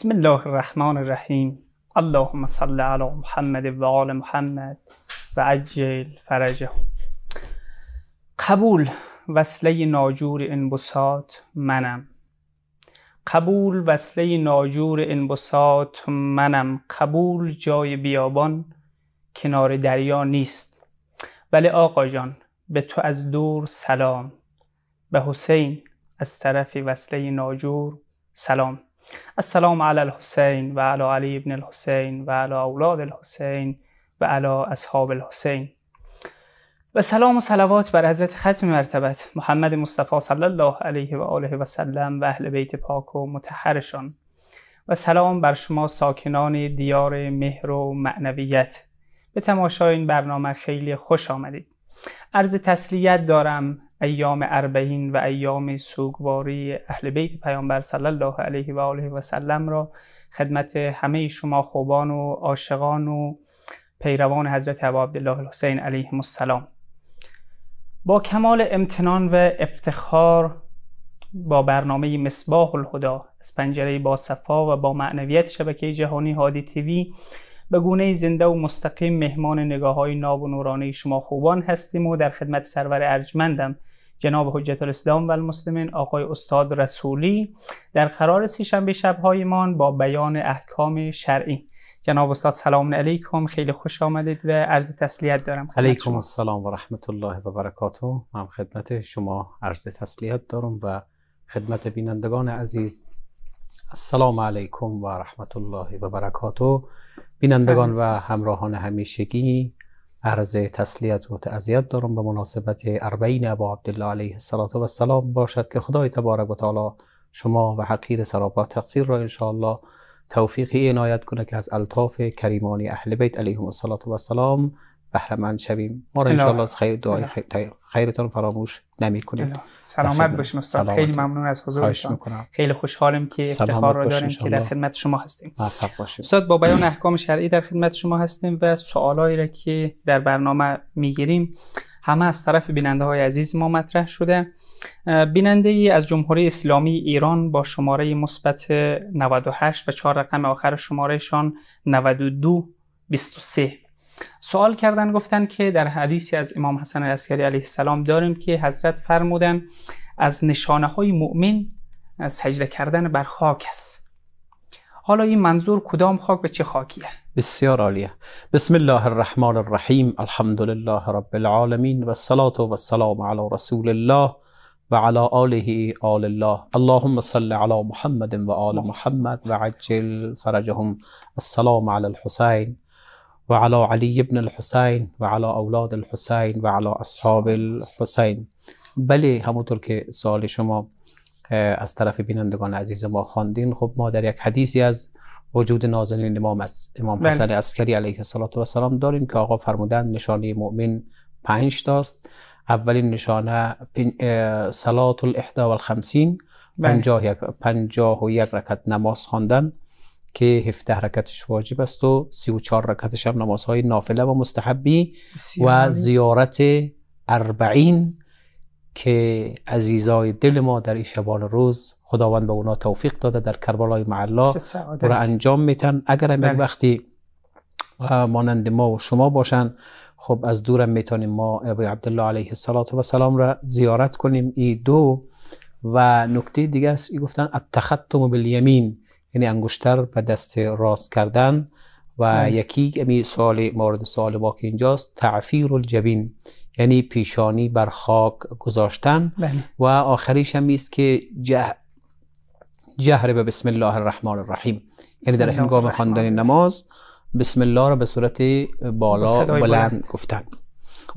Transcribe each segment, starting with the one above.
بسم الله الرحمن الرحیم اللهم صل علی محمد و آل محمد و عجل فرجه قبول وصله ناجور انبساط منم قبول وصله ناجور انبساط منم قبول جای بیابان کنار دریا نیست ولی آقا جان به تو از دور سلام به حسین از طرف وصله ناجور سلام السلام علی الحسین و علی علی ابن الحسین و علی اولاد الحسین و علی اصحاب الحسین و سلام و صلوات بر حضرت ختم مرتبت محمد مصطفی صلی الله علیه و آله و سلم و اهل بیت پاک و متحرشان و سلام بر شما ساکنان دیار مهر و معنویت به تماشای این برنامه خیلی خوش آمدید عرض تسلیت دارم ایام اربعین و ایام سوگواری اهل بیت پیامبر صلی الله علیه و آله و سلم را خدمت همه شما خوبان و عاشقان و پیروان حضرت ابا عبدالله الحسین علیه السلام با کمال امتنان و افتخار با برنامه مصباح الهدا از پنجره با صفا و با معنویت شبکه جهانی هادی تیوی به گونه زنده و مستقیم مهمان نگاه های ناب و نورانه شما خوبان هستیم و در خدمت سرور ارجمندم جناب حجت الاسلام و المسلمین آقای استاد رسولی در قرار سیشنبه شبهایمان با بیان احکام شرعی جناب استاد سلام علیکم خیلی خوش آمدید و عرض تسلیت دارم علیکم السلام و رحمت الله و برکاته من خدمت شما عرض تسلیت دارم و خدمت بینندگان عزیز السلام علیکم و رحمت الله و برکاته بینندگان و همراهان همیشگی عرض تسلیت و تعذیت دارم به مناسبت اربعین ابا عبدالله علیه السلام باشد که خدای تبارک و تعالی شما و حقیر سرابا تقصیر را انشاءالله توفیقی عنایت کنه که از الطاف کریمانی اهل بیت علیهم السلام بهرمند شویم ما را انشاءالله از خیر دعای خیر... خیرتان فراموش نمی کنید سلامت باشین استاد خیلی ممنون از حضور شما خیلی خوشحالم که افتخار را داریم که در خدمت شما هستیم استاد با بیان احکام شرعی در خدمت شما هستیم و سوالایی را که در برنامه میگیریم همه از طرف بیننده های عزیز ما مطرح شده بیننده ای از جمهوری اسلامی ایران با شماره مثبت 98 و چهار رقم آخر شمارهشان 92 23 سوال کردن گفتن که در حدیثی از امام حسن عسکری علیه السلام داریم که حضرت فرمودن از نشانه های مؤمن سجده کردن بر خاک است حالا این منظور کدام خاک به چه خاکیه بسیار عالیه بسم الله الرحمن الرحیم الحمد لله رب العالمین و الصلاة و السلام علی رسول الله و علی آله آل الله اللهم صل على محمد و آل محمد و عجل فرجهم السلام على الحسین وعلی علی ابن الحسین و علی اولاد الحسین و علی اصحاب الحسین بله همونطور که سوال شما از طرف بینندگان عزیز ما خواندین خب ما در یک حدیثی از وجود نازنین امام امام بله. حسن عسکری علیه السلام داریم که آقا فرمودند نشانه مؤمن پنج تاست اولین نشانه صلات الاحدا و الخمسین بله. پنجاه, و یک رکت نماز خواندن که 17 رکتش واجب است و 34 رکتش هم نمازهای نافله و مستحبی و زیارت اربعین که عزیزای دل ما در این شبان روز خداوند به اونا توفیق داده در کربلای معلا را انجام میتن اگر هم بله. وقتی مانند ما و شما باشن خب از دورم میتونیم ما ابو عبدالله علیه السلام و سلام را زیارت کنیم ای دو و نکته دیگه است ای گفتن التختم بالیمین یعنی انگشتر به دست راست کردن و یکی امی سوال مورد سوال که اینجاست تعفیر الجبین یعنی پیشانی بر خاک گذاشتن بله. و آخریش هم است که جه جهر به بسم الله الرحمن الرحیم یعنی در هنگام خواندن نماز بسم الله را به صورت بالا بلند, گفتن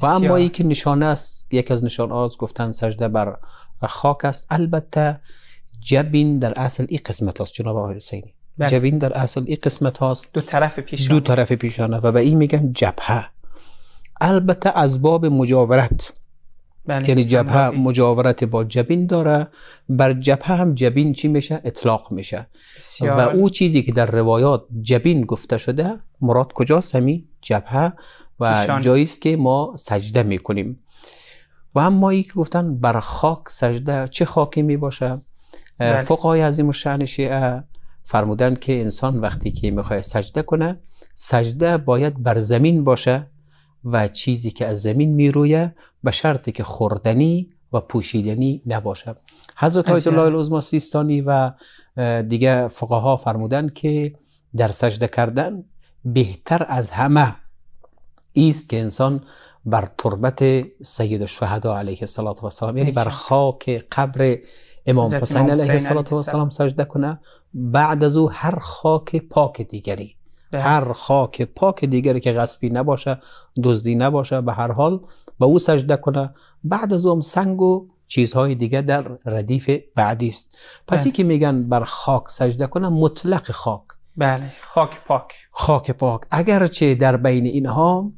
و اما یکی که نشانه است یک از نشانه گفتن سجده بر خاک است البته جبین در اصل ای قسمت هاست جناب آقای حسینی بله. جبین در اصل ای قسمت هاست دو طرف پیشانه دو طرف پیشانه و به این میگن جبهه البته از باب مجاورت بله، یعنی جبهه مجاورت با جبین داره بر جبهه هم جبین چی میشه اطلاق میشه و او چیزی که در روایات جبین گفته شده مراد کجاست همی جبهه و جایی است که ما سجده میکنیم و اما ما که گفتن بر خاک سجده چه خاکی می باشه بله. فقهای عظیم و شیعه فرمودند که انسان وقتی که میخواد سجده کنه سجده باید بر زمین باشه و چیزی که از زمین میرویه به شرطی که خوردنی و پوشیدنی نباشه حضرت آیت الله العظما سیستانی و دیگه فقها فرمودند که در سجده کردن بهتر از همه ایست که انسان بر تربت سید الشهدا علیه السلام یعنی بر خاک قبر امام حسین علیه السلام سجده کنه بعد از او هر خاک پاک دیگری بله. هر خاک پاک دیگری که غصبی نباشه دزدی نباشه به هر حال به او سجده کنه بعد از او هم سنگ و چیزهای دیگه در ردیف بعدی است پس بله. که میگن بر خاک سجده کنه مطلق خاک بله خاک پاک خاک پاک اگرچه در بین اینها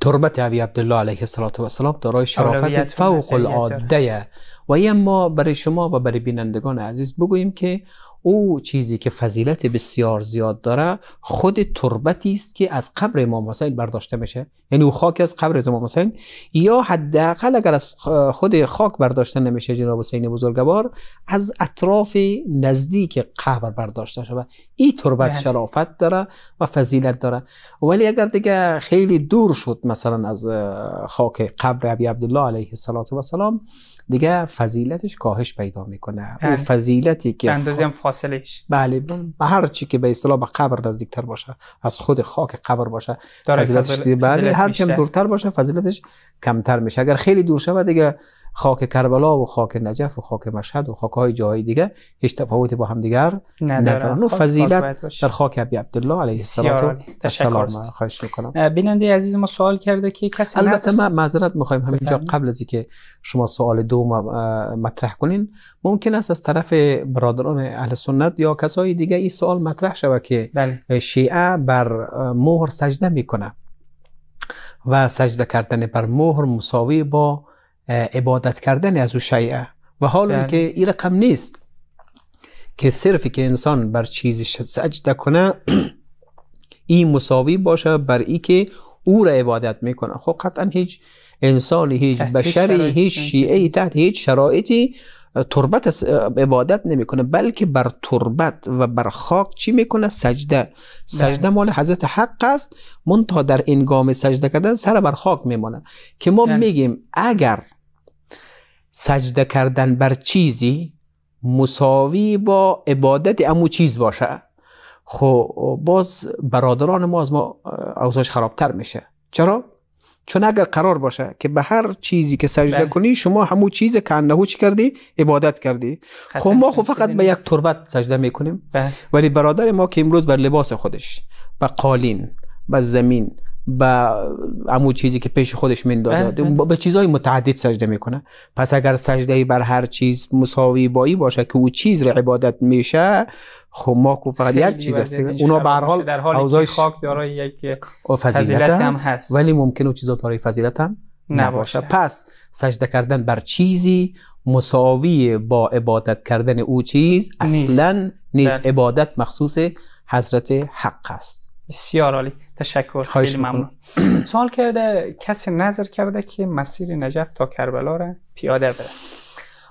تربت ابی عبدالله علیه السلام دارای شرافت فوق العاده و این ما برای شما و برای بینندگان عزیز بگوییم که او چیزی که فضیلت بسیار زیاد داره خود تربتی است که از قبر امام حسین برداشته میشه یعنی او خاک از قبر امام حسین یا حداقل اگر از خود خاک برداشته نمیشه جناب حسین بزرگوار از اطراف نزدیک قبر برداشته شود این تربت بله. شرافت داره و فضیلت داره ولی اگر دیگه خیلی دور شد مثلا از خاک قبر ابی عبدالله علیه السلام دیگه فضیلتش کاهش پیدا میکنه اون بله. فضیلتی که اندازه فاصلش بله هر چی که به اصطلاح به قبر نزدیکتر باشه از خود خاک قبر باشه فضیلتش فضل... بله هر چی دورتر باشه فضیلتش کمتر میشه اگر خیلی دور شود دیگه خاک کربلا و خاک نجف و خاک مشهد و خاک های جاهای دیگه هیچ تفاوتی با همدیگر دیگر ندارن و خب، فضیلت در خاک ابی عبدالله علیه السلام تشکر میکنم بیننده عزیز ما سوال کرده که کسی البته ما معذرت میخوایم همینجا قبل از اینکه شما سوال دو مطرح کنین ممکن است از طرف برادران اهل سنت یا کسای دیگه این سوال مطرح شود که بله. شیعه بر مهر سجده میکنه و سجده کردن بر مهر مساوی با عبادت کردن از او شیعه و حال که بله. این رقم نیست که صرفی که انسان بر چیزی سجده کنه این مساوی باشه بر ای که او را عبادت میکنه خب قطعا هیچ انسانی هیچ بشری هیچ شیعه تحت هیچ شرایطی تربت عبادت نمیکنه بلکه بر تربت و بر خاک چی میکنه سجده بله. سجده مال حضرت حق است تا در این گام سجده کردن سر بر خاک میمونه که ما بله. میگیم اگر سجده کردن بر چیزی مساوی با عبادت امو چیز باشه خب باز برادران ما از ما اوزاش خرابتر میشه چرا چون اگر قرار باشه که به هر چیزی که سجده بله. کنی شما همو چیز که انهو چی کردی عبادت کردی خب ما خو خب فقط به یک تربت سجده میکنیم بله. ولی برادر ما که امروز بر لباس خودش به قالین به زمین به امو چیزی که پیش خودش میندازد به چیزهای متعدد سجده میکنه پس اگر سجده بر هر چیز مساوی بایی باشه که او چیز را عبادت میشه خب ما کو فقط یک چیز است اونا به خب، حال در خاک دارای یک فضیلت هم هست ولی ممکن او چیزا دارای فضیلت هم نباشه پس سجده کردن بر چیزی مساوی با عبادت کردن او چیز اصلا نیست. بله. عبادت مخصوص حضرت حق است بسیار عالی تشکر خیلی ممنون سوال کرده کسی نظر کرده که مسیر نجف تا کربلا را پیاده بره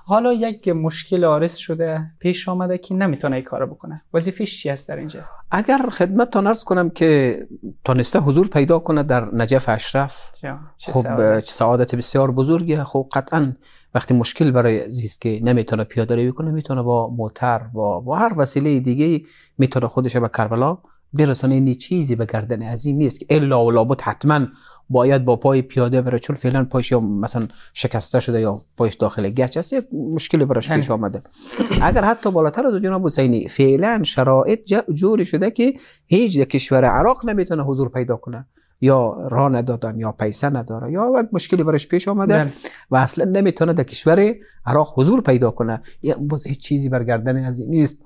حالا یک مشکل آرس شده پیش آمده که نمیتونه این کارو بکنه وظیفش چی است در اینجا اگر خدمت تا عرض کنم که تانسته حضور پیدا کنه در نجف اشرف خب سعادت. سعادت بسیار بزرگیه خب قطعا وقتی مشکل برای زیست که نمیتونه پیاده روی کنه میتونه با موتر با, با هر وسیله دیگه میتونه خودش به کربلا برسانه چیزی به گردن از این نیست که الا و لابد حتما باید با پای پیاده بره چون فعلا پایش یا مثلا شکسته شده یا پایش داخل گچ هست مشکلی براش پیش بله. آمده اگر حتی بالاتر از جناب حسینی فعلا شرایط جوری شده که هیچ کشور عراق نمیتونه حضور پیدا کنه یا راه ندادن یا پیسه نداره یا وقت مشکلی براش پیش آمده بله. و اصلا نمیتونه در کشور عراق حضور پیدا کنه باز هیچ چیزی برگردن از این نیست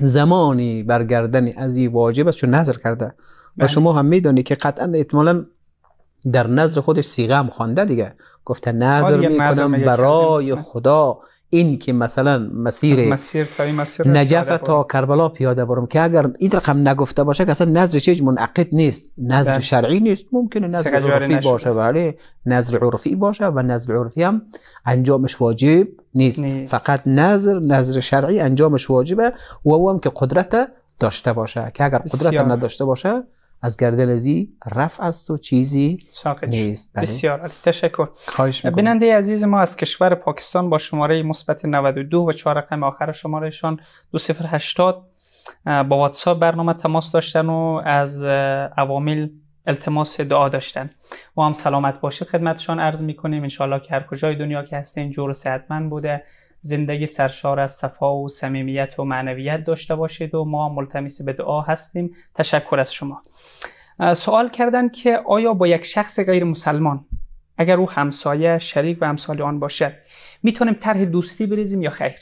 زمانی برگردن از این واجب است چون نظر کرده و بله. شما هم میدانی که قطعا احتمالا در نظر خودش سیغه هم خوانده دیگه گفته نظر میکنم برای خدا این که مثلا مسیر, مسیر, نجف تا کربلا پیاده برم که اگر این رقم نگفته باشه که اصلا نظر چیز منعقد نیست نظر بله. شرعی نیست ممکنه نظر عرفی باشه ولی نظر عرفی باشه و نظر عرفی هم انجامش واجب نیست, فقط نظر نظر شرعی انجامش واجبه و هم که قدرت داشته باشه که اگر قدرت نداشته باشه از گردلزی رفع است و چیزی نیست بله. بسیار عالی تشکر خواهش بیننده عزیز ما از کشور پاکستان با شماره مثبت 92 و چهار رقم آخر شمارهشان 2080 با واتساپ برنامه تماس داشتن و از عوامل التماس دعا داشتن و هم سلامت باشید خدمتشان عرض میکنیم انشالله که هر کجای دنیا که هستین جور صحتمند بوده زندگی سرشار از صفا و صمیمیت و معنویت داشته باشید و ما ملتمس به دعا هستیم تشکر از شما سوال کردن که آیا با یک شخص غیر مسلمان اگر او همسایه شریک و همسال آن باشد میتونیم طرح دوستی بریزیم یا خیر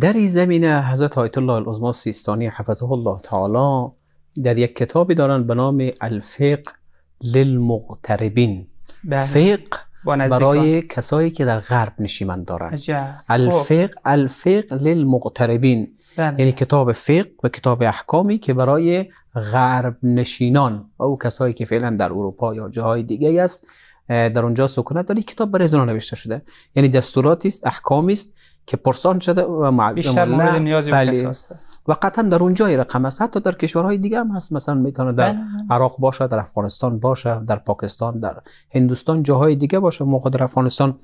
در این زمینه حضرت آیت الله العظما سیستانی حفظه الله تعالی در یک کتابی دارن به نام الفقه للمغتربین بله. فقه برای کسایی که در غرب نشیمن دارن الفق خب. الفقه للمقتربین بله. یعنی کتاب فق و کتاب احکامی که برای غرب نشینان او کسایی که فعلا در اروپا یا جاهای دیگه است در اونجا سکونت داری کتاب برای زنان نوشته شده یعنی دستوراتی است احکامی است که پرسان شده و معظم بیشتر مورد نیازی بله. و قطعا در اون جای رقم است حتی در کشورهای دیگه هم هست مثلا میتونه در بله، بله. عراق باشه در افغانستان باشه در پاکستان در هندوستان جاهای دیگه باشه موقع در افغانستان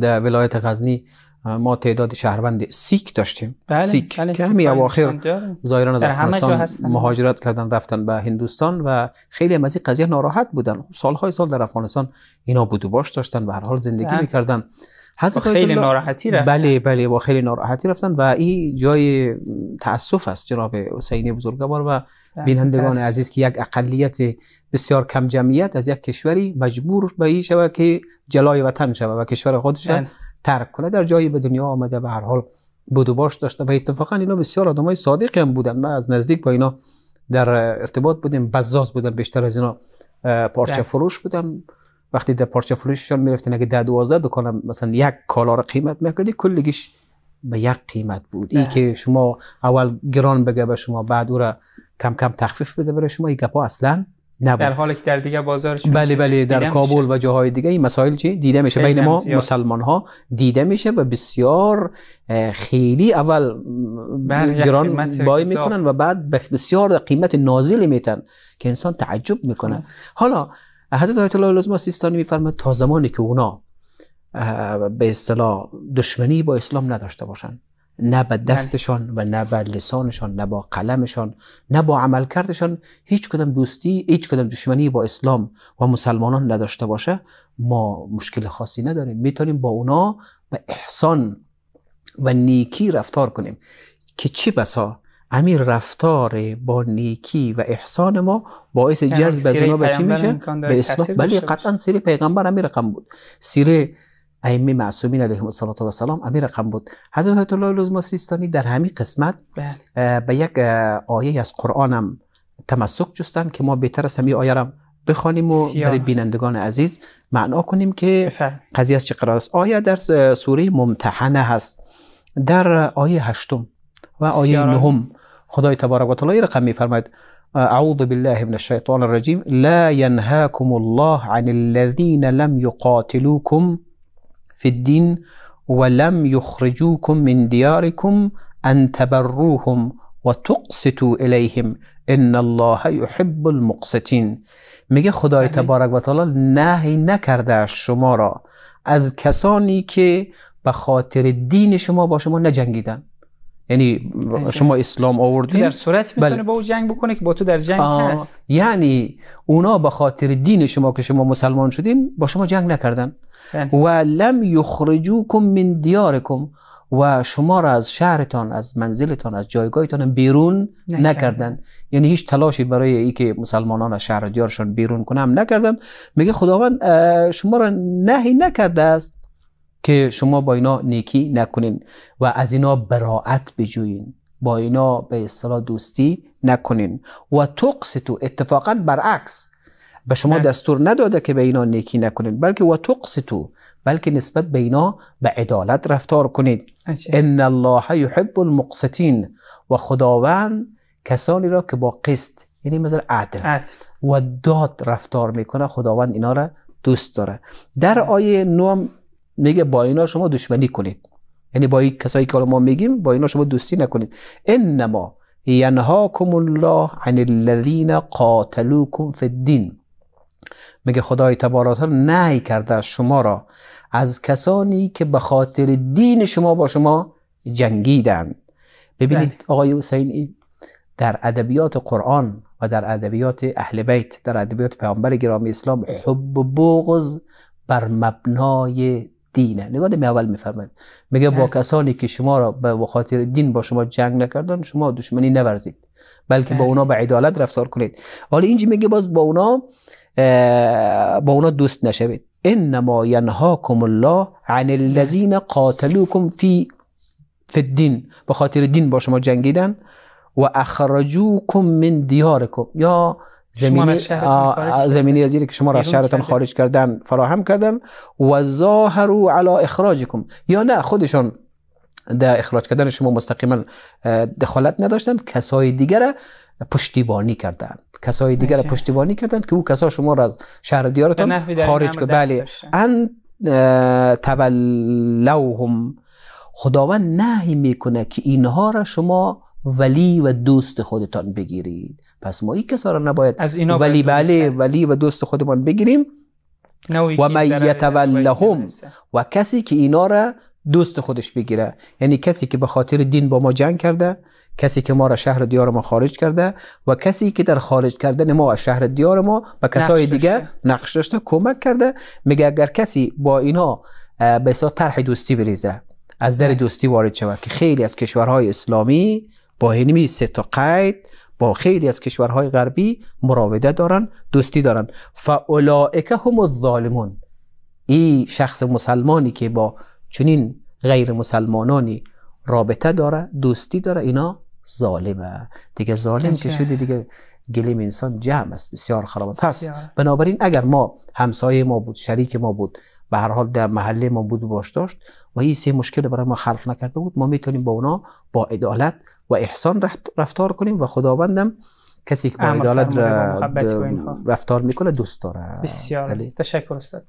در ولایت غزنی ما تعداد شهروند سیک داشتیم بله، سیک بله، که همی بله، اواخر زایران از افغانستان مهاجرت کردن رفتن به هندوستان و خیلی از این قضیه ناراحت بودن سالهای سال در افغانستان اینا بودو باش داشتن و هر حال زندگی بله. میکردن حضرت خیلی ناراحتی رفتن بله بله با خیلی ناراحتی رفتن و این جای تاسف است جناب حسین بزرگوار و بله، بینندگان عزیز که یک اقلیت بسیار کم جمعیت از یک کشوری مجبور به این شود که جلای وطن شود و کشور خودش بله. ترک کنه در جایی به دنیا آمده و هر حال بود و باش داشته و اتفاقا اینا بسیار های صادق هم بودن ما از نزدیک با اینا در ارتباط بودیم بزاز بودن بیشتر از اینا پارچه بله. فروش بودن وقتی در پارچه فروششان میرفتین اگه ده دوازده دکان مثلا یک کالا قیمت میکردی کلگیش به یک قیمت بود ای بله. که شما اول گران بگه به شما بعد او را کم کم تخفیف بده برای شما این گپا اصلا نبود در حالی که در دیگه بازار بله بله در کابل و جاهای دیگه این مسائل چی دیده میشه بین ما مسلمان ها دیده میشه و بسیار خیلی اول گران بای میکنن و بعد بسیار قیمت نازلی میتن که انسان تعجب میکنه حالا حضرت آیت الله العظما سیستانی میفرماید تا زمانی که اونا به اصطلاح دشمنی با اسلام نداشته باشند نه به بله. دستشان و نه به لسانشان نه با قلمشان نه با عملکردشان هیچ کدام دوستی هیچ کدام دشمنی با اسلام و مسلمانان نداشته باشه ما مشکل خاصی نداریم میتونیم با اونا به احسان و نیکی رفتار کنیم که چی بسا همین رفتار با نیکی و احسان ما باعث جذب از اونا به میشه؟ به اصلاح بلی قطعا سیره پیغمبر امیر رقم بود سیره ائمه معصومین علیهم و السلام امیر رقم بود حضرت آیت الله لزما سیستانی در همین قسمت بله. به یک آیه از قرآنم هم تمسک جستن که ما بهتر از همین آیه هم بخوانیم و برای بینندگان عزیز معنا کنیم که قضیه از چه قرار است آیه در سوره ممتحنه هست در آیه هشتم و آیه نهم خدای تبارک و تعالی رقم میفرماید اعوذ بالله من الشیطان الرجیم لا ينهاكم الله عن الذين لم يقاتلوكم في الدين ولم يخرجوكم من دياركم أن تبروهم وتقسطوا إليهم ان الله يحب المقسطين میگه خدای تبارک و تعالی نهی نکرده شما را از کسانی که به خاطر دین شما با شما نجنگیدن یعنی شما اسلام آوردین در صورت بله. میتونه با او جنگ بکنه که با تو در جنگ هست یعنی اونا به خاطر دین شما که شما مسلمان شدیم، با شما جنگ نکردن بله. و لم یخرجوکم من دیارکم و شما را از شهرتان از منزلتان از جایگاهتان بیرون نکردن. یعنی هیچ تلاشی برای که مسلمانان از شهر دیارشان بیرون کنم نکردن میگه خداوند شما را نهی نکرده است که شما با اینا نیکی نکنین و از اینا براعت بجوین با اینا به اصطلاح دوستی نکنین و تو اتفاقا برعکس به شما بله. دستور نداده که به اینا نیکی نکنین بلکه و تو بلکه نسبت به اینا به عدالت رفتار کنید ان الله یحب المقسطین و خداوند کسانی را که با قسط یعنی مثل عدل, و داد رفتار میکنه خداوند اینا را دوست داره در بله. آیه نوم میگه با اینا شما دشمنی کنید یعنی با این کسایی که ما میگیم با اینا شما دوستی نکنید انما ینهاکم الله عن الذین قاتلوکم فی الدین میگه خدای تبارک نهی کرده از شما را از کسانی که به خاطر دین شما با شما جنگیدن ببینید بله. آقای حسین در ادبیات قرآن و در ادبیات اهل بیت در ادبیات پیامبر گرامی اسلام حب و بغض بر مبنای دینه نگاه اول میفرمایید. میگه با بله. کسانی که شما را به خاطر دین با شما جنگ نکردن شما دشمنی نورزید بلکه با بله. اونا به عدالت رفتار کنید حالا اینجا میگه باز با اونا با اونا دوست نشوید انما ینهاکم الله عن الذین قاتلوکم فی فی الدین به خاطر دین با شما جنگیدن و اخرجوکم من دیارکم یا زمینی زمینی از که شما را از شهرتان خارج کردن فراهم کردن و و علا اخراجکم یا نه خودشان در اخراج کردن شما مستقیما دخالت نداشتن کسای دیگر پشتیبانی کردن کسای دیگر پشتیبانی کردند که او کسا شما را از شهر دیارتان خارج کرد بله ان تولوهم خداوند نهی میکنه که اینها را شما ولی و دوست خودتان بگیرید پس ما این کسا را نباید از اینا ولی بله ولی و دوست خودمان بگیریم و من یتولهم و کسی که اینا را دوست خودش بگیره یعنی کسی که به خاطر دین با ما جنگ کرده کسی که ما را شهر دیار ما خارج کرده و کسی که در خارج کردن ما از شهر دیار ما و کسای دیگه نقش داشته کمک کرده میگه اگر کسی با اینا به طرح دوستی بریزه از در بله. دوستی وارد شود که خیلی از کشورهای اسلامی با اینمی سه تا قید با خیلی از کشورهای غربی مراوده دارن دوستی دارن فاولائک هم الظالمون این شخص مسلمانی که با چنین غیر مسلمانانی رابطه داره دوستی داره اینا ظالمه دیگه ظالم که شده دیگه گلیم انسان جمع است بسیار خراب پس بنابراین اگر ما همسایه ما بود شریک ما بود به هر حال در محله ما بود باش داشت و این سه مشکل برای ما خلق نکرده بود ما میتونیم با اونا با عدالت و احسان رفتار کنیم و خداوندم کسی که با عدالت رفتار میکنه دوست داره بسیار علی. تشکر استاد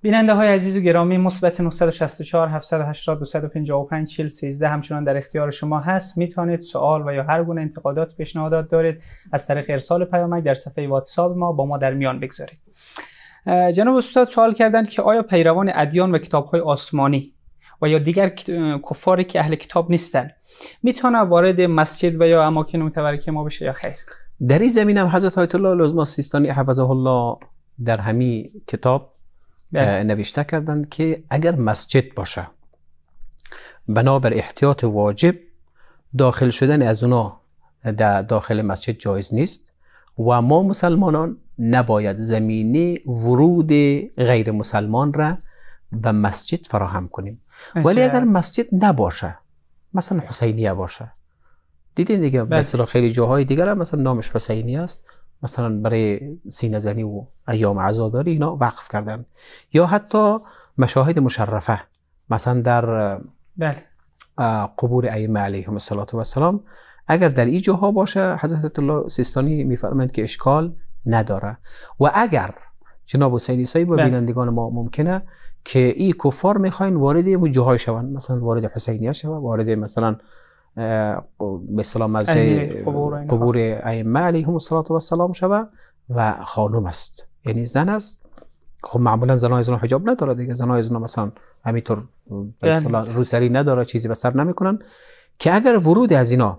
بیننده های عزیز و گرامی مثبت 964 780 255 40 13 همچنان در اختیار شما هست میتونید سوال و یا هر گونه انتقادات پیشنهادات دارید از طریق ارسال پیامک در صفحه واتساپ ما با ما در میان بگذارید جناب استاد سوال کردند که آیا پیروان ادیان و کتاب های آسمانی و یا دیگر کفاری که اهل کتاب نیستن میتونه وارد مسجد و یا اماکن متبرکه ما بشه یا خیر در این زمین هم حضرت آیت الله لزما سیستانی حفظه الله در همی کتاب بله. نوشته کردند که اگر مسجد باشه بنابر احتیاط واجب داخل شدن از اونا در داخل مسجد جایز نیست و ما مسلمانان نباید زمینی ورود غیر مسلمان را به مسجد فراهم کنیم ولی اگر مسجد نباشه مثلا حسینیه باشه دیدین دیگه بله. مثلا خیلی جاهای دیگر هم مثلا نامش حسینی است مثلا برای سینه زنی و ایام عزاداری اینا وقف کردن یا حتی مشاهد مشرفه مثلا در بله. قبور ائمه علیهم السلام اگر در این جاها باشه حضرت الله سیستانی میفرمایند که اشکال نداره و اگر جناب حسینی سایه با بله. بینندگان ما ممکنه که این کفار میخواین وارد جاهای شون مثلا وارد حسینیه شوند وارد مثلا به سلام از قبور ائمه علیهم الصلاه و سلام شوند و خانوم است یعنی زن است خب معمولا های زن حجاب نداره دیگه های زن مثلا همینطور یعنی روسری نداره چیزی به سر نمیکنن که اگر ورود از اینا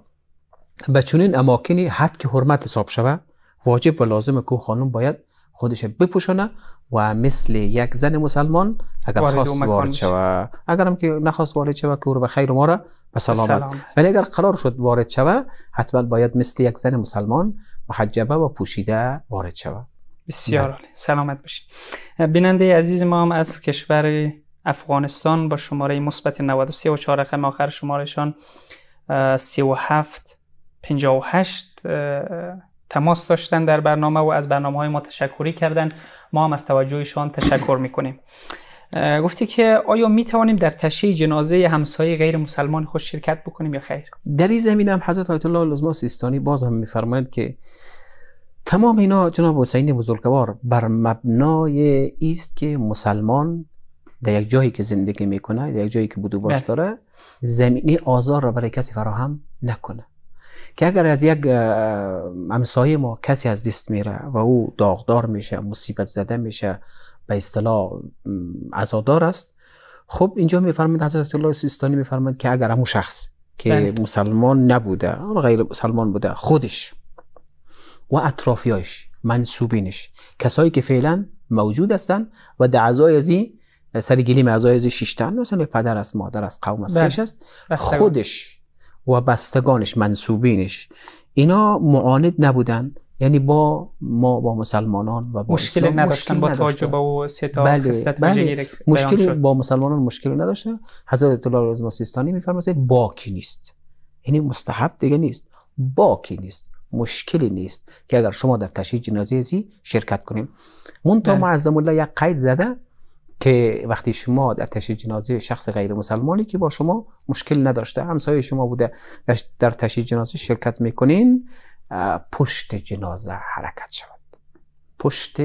به چنین اماکنی حد که حرمت حساب شود واجب و لازم که خانم باید خودش بپوشونه و مثل یک زن مسلمان اگر خواست وارد شوه اگر هم که نخواست وارد شوه که او رو به خیر ما را به سلامت ولی اگر قرار شد وارد شوه حتما باید مثل یک زن مسلمان محجبه و پوشیده وارد شوه بسیار بله. عالی سلامت باشید بیننده عزیز ما هم از کشور افغانستان با شماره مثبت 93 و 4 رقم آخر شمارهشان 37 58 تماس داشتن در برنامه و از برنامه های ما تشکری کردن ما هم از توجهشان تشکر میکنیم گفتی که آیا می توانیم در تشییع جنازه همسایه غیر مسلمان خود شرکت بکنیم یا خیر در این زمینه هم حضرت آیت الله العظما سیستانی باز هم میفرمایند که تمام اینا جناب حسین بزرگوار بر مبنای ایست که مسلمان در یک جایی که زندگی میکنه در یک جایی که بودو باش بله. داره زمینی آزار را برای کسی فراهم نکنه که اگر از یک همسایه ما کسی از دست میره و او داغدار میشه مصیبت زده میشه به اصطلاح عزادار است خب اینجا میفرمایند حضرت الله سیستانی میفرمایند که اگر همو شخص که بله. مسلمان نبوده غیر مسلمان بوده خودش و اطرافیاش منصوبینش کسایی که فعلا موجود هستن و در اعضای از سرگیلی اعضای از شیشتن مثلا پدر است مادر است قوم است بله. است خودش و بستگانش منصوبینش اینا معاند نبودن یعنی با ما با مسلمانان و با مشکل نداشتن با تاج و ستا بله, بله. مشکل با مسلمانان مشکل نداشتن حضرت الله رضا سیستانی میفرماید باکی نیست یعنی مستحب دیگه نیست باکی نیست مشکلی نیست که اگر شما در تشییع جنازه زی شرکت کنیم منطقه بله. تا الله یک قید زده که وقتی شما در تشییع جنازه شخص غیر مسلمانی که با شما مشکل نداشته همسایه شما بوده در تشییع جنازه شرکت میکنین پشت جنازه حرکت شود پشت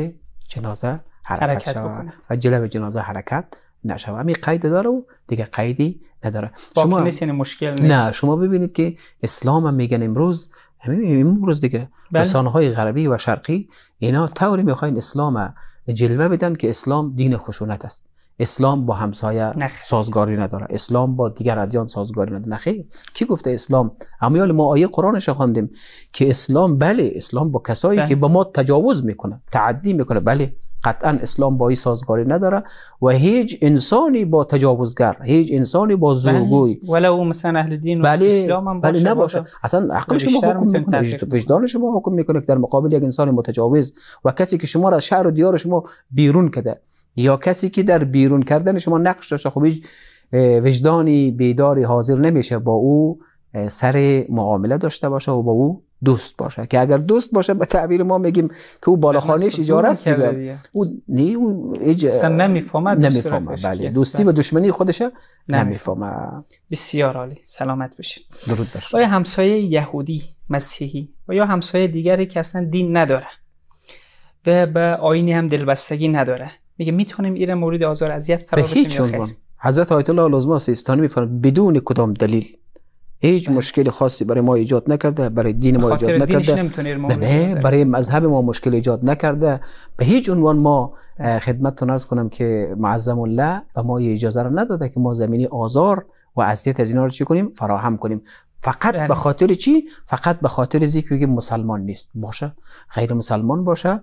جنازه حرکت, حرکت شود و جلو جنازه حرکت نشود همین قید داره و دیگه قیدی نداره شما نیست یعنی مشکل نیست نه شما ببینید که اسلام هم میگن امروز همین امروز دیگه بله. های غربی و شرقی اینا طوری میخواین اسلام جلوه بدن که اسلام دین خشونت است اسلام با همسایه سازگاری نداره اسلام با دیگر ادیان سازگاری نداره نخیر کی گفته اسلام یال ما آیه قرآنش خواندیم که اسلام بله اسلام با کسایی بله. که با ما تجاوز میکنه تعدی میکنه بله قطعا اسلام با این سازگاری نداره و هیچ انسانی با تجاوزگر هیچ انسانی با بله. زورگوی ولو مثلا اهل دین و بله، اسلام هم بله، باشه نباشه اصلا خب عقل شما حکم میکنه وجدان شما حکم میکنه که در مقابل یک انسان متجاوز و کسی که شما را از شهر و دیار شما بیرون کرده یا کسی که در بیرون کردن شما نقش داشته خب هیچ وجدانی بیداری حاضر نمیشه با او سر معامله داشته باشه و با او دوست باشه که اگر دوست باشه به تعبیر ما میگیم که او بالاخانهش اجاره است دیگه او نی او اج... نمیفهمه نمیفهمه بله دوستی و دشمنی خودش نمیفهمه بسیار عالی سلامت باشین درود بر شما همسایه یهودی مسیحی و یا همسایه دیگری که اصلا دین نداره و به آینی هم دلبستگی نداره میگه میتونیم ایره مورد آزار اذیت قرار بدیم هیچ عنوان حضرت آیت الله العظمی سیستانی میفرمایند بدون کدام دلیل هیچ بله. مشکل خاصی برای ما ایجاد نکرده برای دین ما ایجاد نکرده نه برای مذهب ما مشکل ایجاد نکرده به هیچ عنوان ما بله. خدمتتون ارز کنم که معظم الله و ما اجازه را نداده که ما زمینی آزار و اذیت از اینا رو چی کنیم فراهم کنیم فقط بله. به خاطر چی فقط به خاطر ذکر بگیم مسلمان نیست باشه غیر مسلمان باشه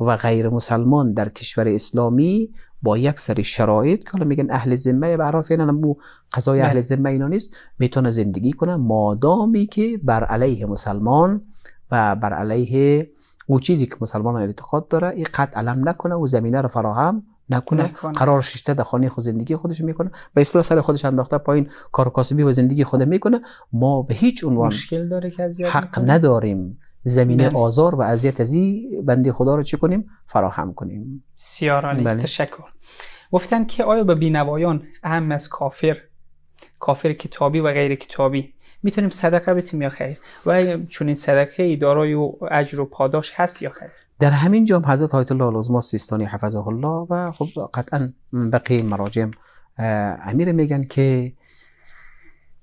و غیر مسلمان در کشور اسلامی با یک سری شرایط که حالا میگن اهل ذمه برای فعلا مو قضای بله. اهل ذمه اینا نیست میتونه زندگی کنه مادامی که بر علیه مسلمان و بر علیه او چیزی که مسلمان اعتقاد داره این قد علم نکنه و زمینه رو فراهم نکنه, نکنه. قرار شیشته در خانه خود زندگی خودش میکنه و اصطلاح سر خودش انداخته پایین کار کاسبی و زندگی خود میکنه ما به هیچ عنوان مشکل داره که حق نداریم زمینه بله. آزار و اذیت از این بنده خدا رو چی کنیم فراهم کنیم بسیار بله. تشکر گفتن که آیا به بینوایان اهم از کافر کافر کتابی و غیر کتابی میتونیم صدقه بتیم یا خیر و چون این صدقه ای و اجر و پاداش هست یا خیر در همین جام حضرت آیت الله العظما سیستانی حفظه الله و خب قطعا بقیه مراجع امیر میگن که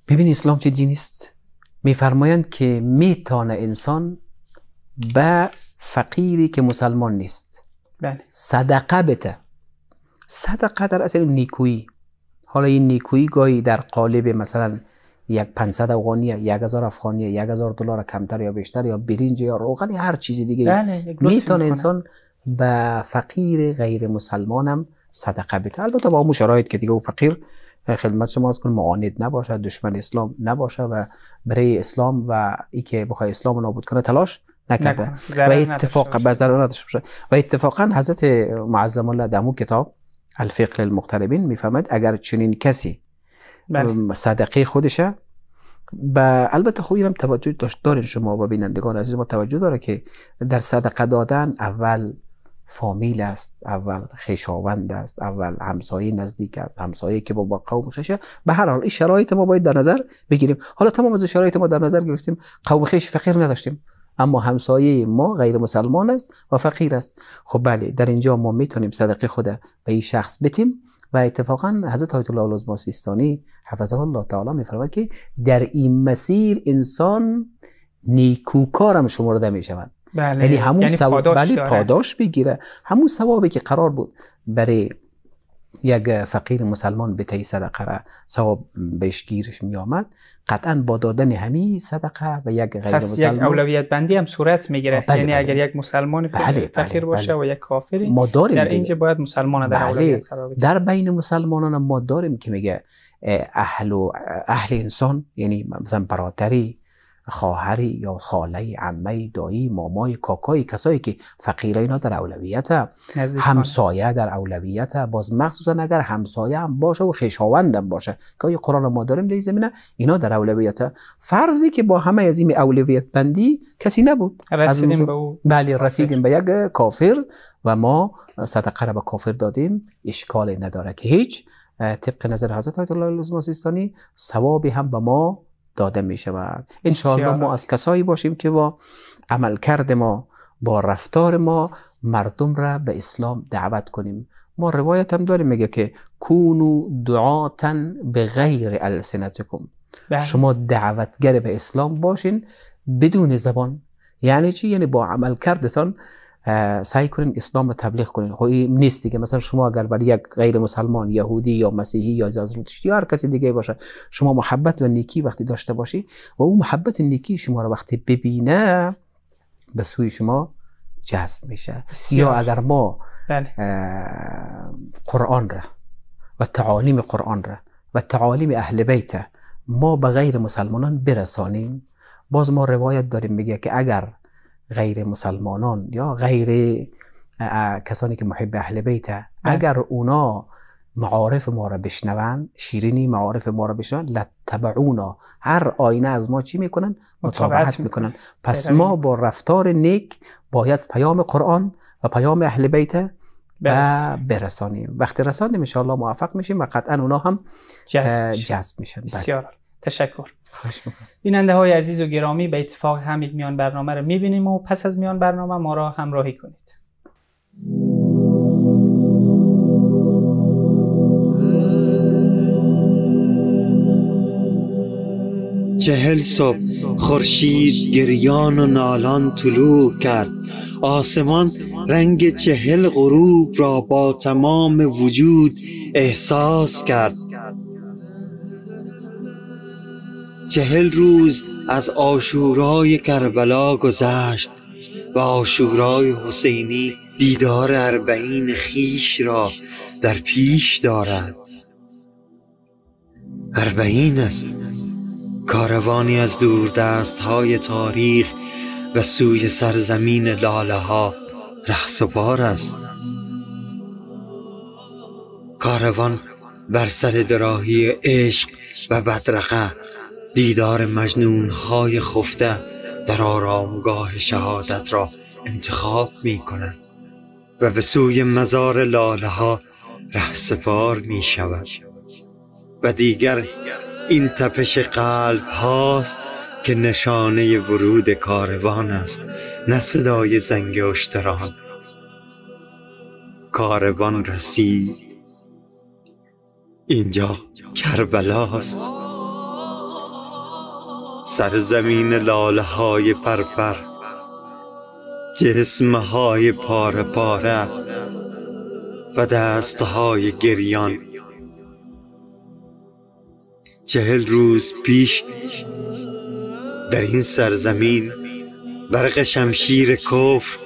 ببین اسلام چه دینی است میفرمایند که میتانه انسان به فقیری که مسلمان نیست بله. صدقه بده صدقه در اصل نیکویی حالا این نیکویی گاهی در قالب مثلا یک 500 افغانی یک هزار افغانی یک هزار دلار کمتر یا بیشتر یا برنج یا روغن هر چیز دیگه بله، میتونه انسان به فقیر غیر مسلمانم صدقه بده البته با اون شرایط که دیگه او فقیر خدمت شما از کن معاند نباشه دشمن اسلام نباشه و برای اسلام و ای که بخوای اسلام نابود کنه تلاش نکرده و اتفاق به ضرر نداشته و اتفاقا حضرت معظم الله در کتاب الفقه للمقتربین میفهمد اگر چنین کسی بله. صدقه خودشه با البته خب اینم توجه داشت دارین شما با بینندگان عزیز ما توجه داره که در صدقه دادن اول فامیل است اول خیشاوند است اول همسایه نزدیک است همسایه که با با قوم خشه به هر حال این شرایط ما باید در نظر بگیریم حالا تمام از شرایط ما در نظر گرفتیم قوم خیش فقیر نداشتیم اما همسایه ما غیر مسلمان است و فقیر است خب بله در اینجا ما میتونیم صدقه خود به این شخص بتیم و اتفاقا حضرت آیت الله العظما سیستانی حفظه الله تعالی میفرماید که در این مسیر انسان نیکوکارم شمرده می شود بله. یعنی همون یعنی پاداش, بله، پاداش بگیره همون ثوابی که قرار بود برای یک فقیر مسلمان به تایی صدقه را ثواب بهش گیرش می آمد قطعا با دادن همین صدقه و یک غیر پس مسلمان یک اولویت بندی هم صورت می گیره بله، یعنی بله. اگر یک مسلمان بله،, بله فقیر باشه و یک کافری در اینجا باید مسلمان در اولویت قرار در بین مسلمانان ما داریم که میگه اهل و اهل انسان یعنی مثلا برادری خواهری یا خاله عمه دایی مامای کاکای کسایی که فقیر اینا در اولویت همسایه در اولویت باز مخصوصا اگر همسایه هم باشه و خیشاوند هم باشه که قرآن ما داریم در زمینه اینا در اولویت فرضی که با همه از این اولویت بندی کسی نبود رسیدیم به او بله رسیدیم به یک کافر و ما صدقه را به کافر دادیم اشکال نداره که هیچ طبق نظر حضرت آیت الله سیستانی ثوابی هم به ما داده می شود انشاءالله ما از کسایی باشیم که با عمل کرد ما با رفتار ما مردم را به اسلام دعوت کنیم ما روایت هم داریم میگه که کونو دعاتن به غیر السنتکم بله. شما دعوتگر به اسلام باشین بدون زبان یعنی چی یعنی با عمل کردتان سعی کنین اسلام رو تبلیغ کنین خب این نیست دیگه مثلا شما اگر برای یک غیر مسلمان یهودی یا مسیحی یا زرتشتی یا هر کسی دیگه باشه شما محبت و نیکی وقتی داشته باشی و اون محبت نیکی شما رو وقتی ببینه به سوی شما جذب میشه یا اگر ما بله. قرآن را و تعالیم قرآن را و تعالیم اهل بیت ما به غیر مسلمانان برسانیم باز ما روایت داریم میگه که اگر غیر مسلمانان یا غیر کسانی که محب اهل بیت بله. اگر اونا معارف ما را بشنوند شیرینی معارف ما را بشنوند لتبعونا هر آینه از ما چی میکنن مطابقت میکنن پس ما با رفتار نیک باید پیام قرآن و پیام اهل بیت برسانیم وقتی رساندیم ان موفق میشیم و قطعا اونا هم جذب میشن بله. بسیار تشکر بیننده های عزیز و گرامی به اتفاق همین میان برنامه رو میبینیم و پس از میان برنامه ما را همراهی کنید چهل صبح خورشید گریان و نالان طلوع کرد آسمان رنگ چهل غروب را با تمام وجود احساس کرد چهل روز از آشورای کربلا گذشت و آشورای حسینی دیدار اربعین خیش را در پیش دارد اربعین است کاروانی از دوردست های تاریخ و سوی سرزمین لاله ها رخص بار است کاروان بر سر دراهی عشق و بدرقه دیدار مجنون های خفته در آرامگاه شهادت را انتخاب می کند و به سوی مزار لاله ها ره سپار می شود و دیگر این تپش قلب هاست که نشانه ورود کاروان است نه صدای زنگ اشتران کاروان رسید اینجا کربلاست سرزمین لاله های پرپر جسم های پاره پاره و دست های گریان چهل روز پیش در این سرزمین برق شمشیر کفر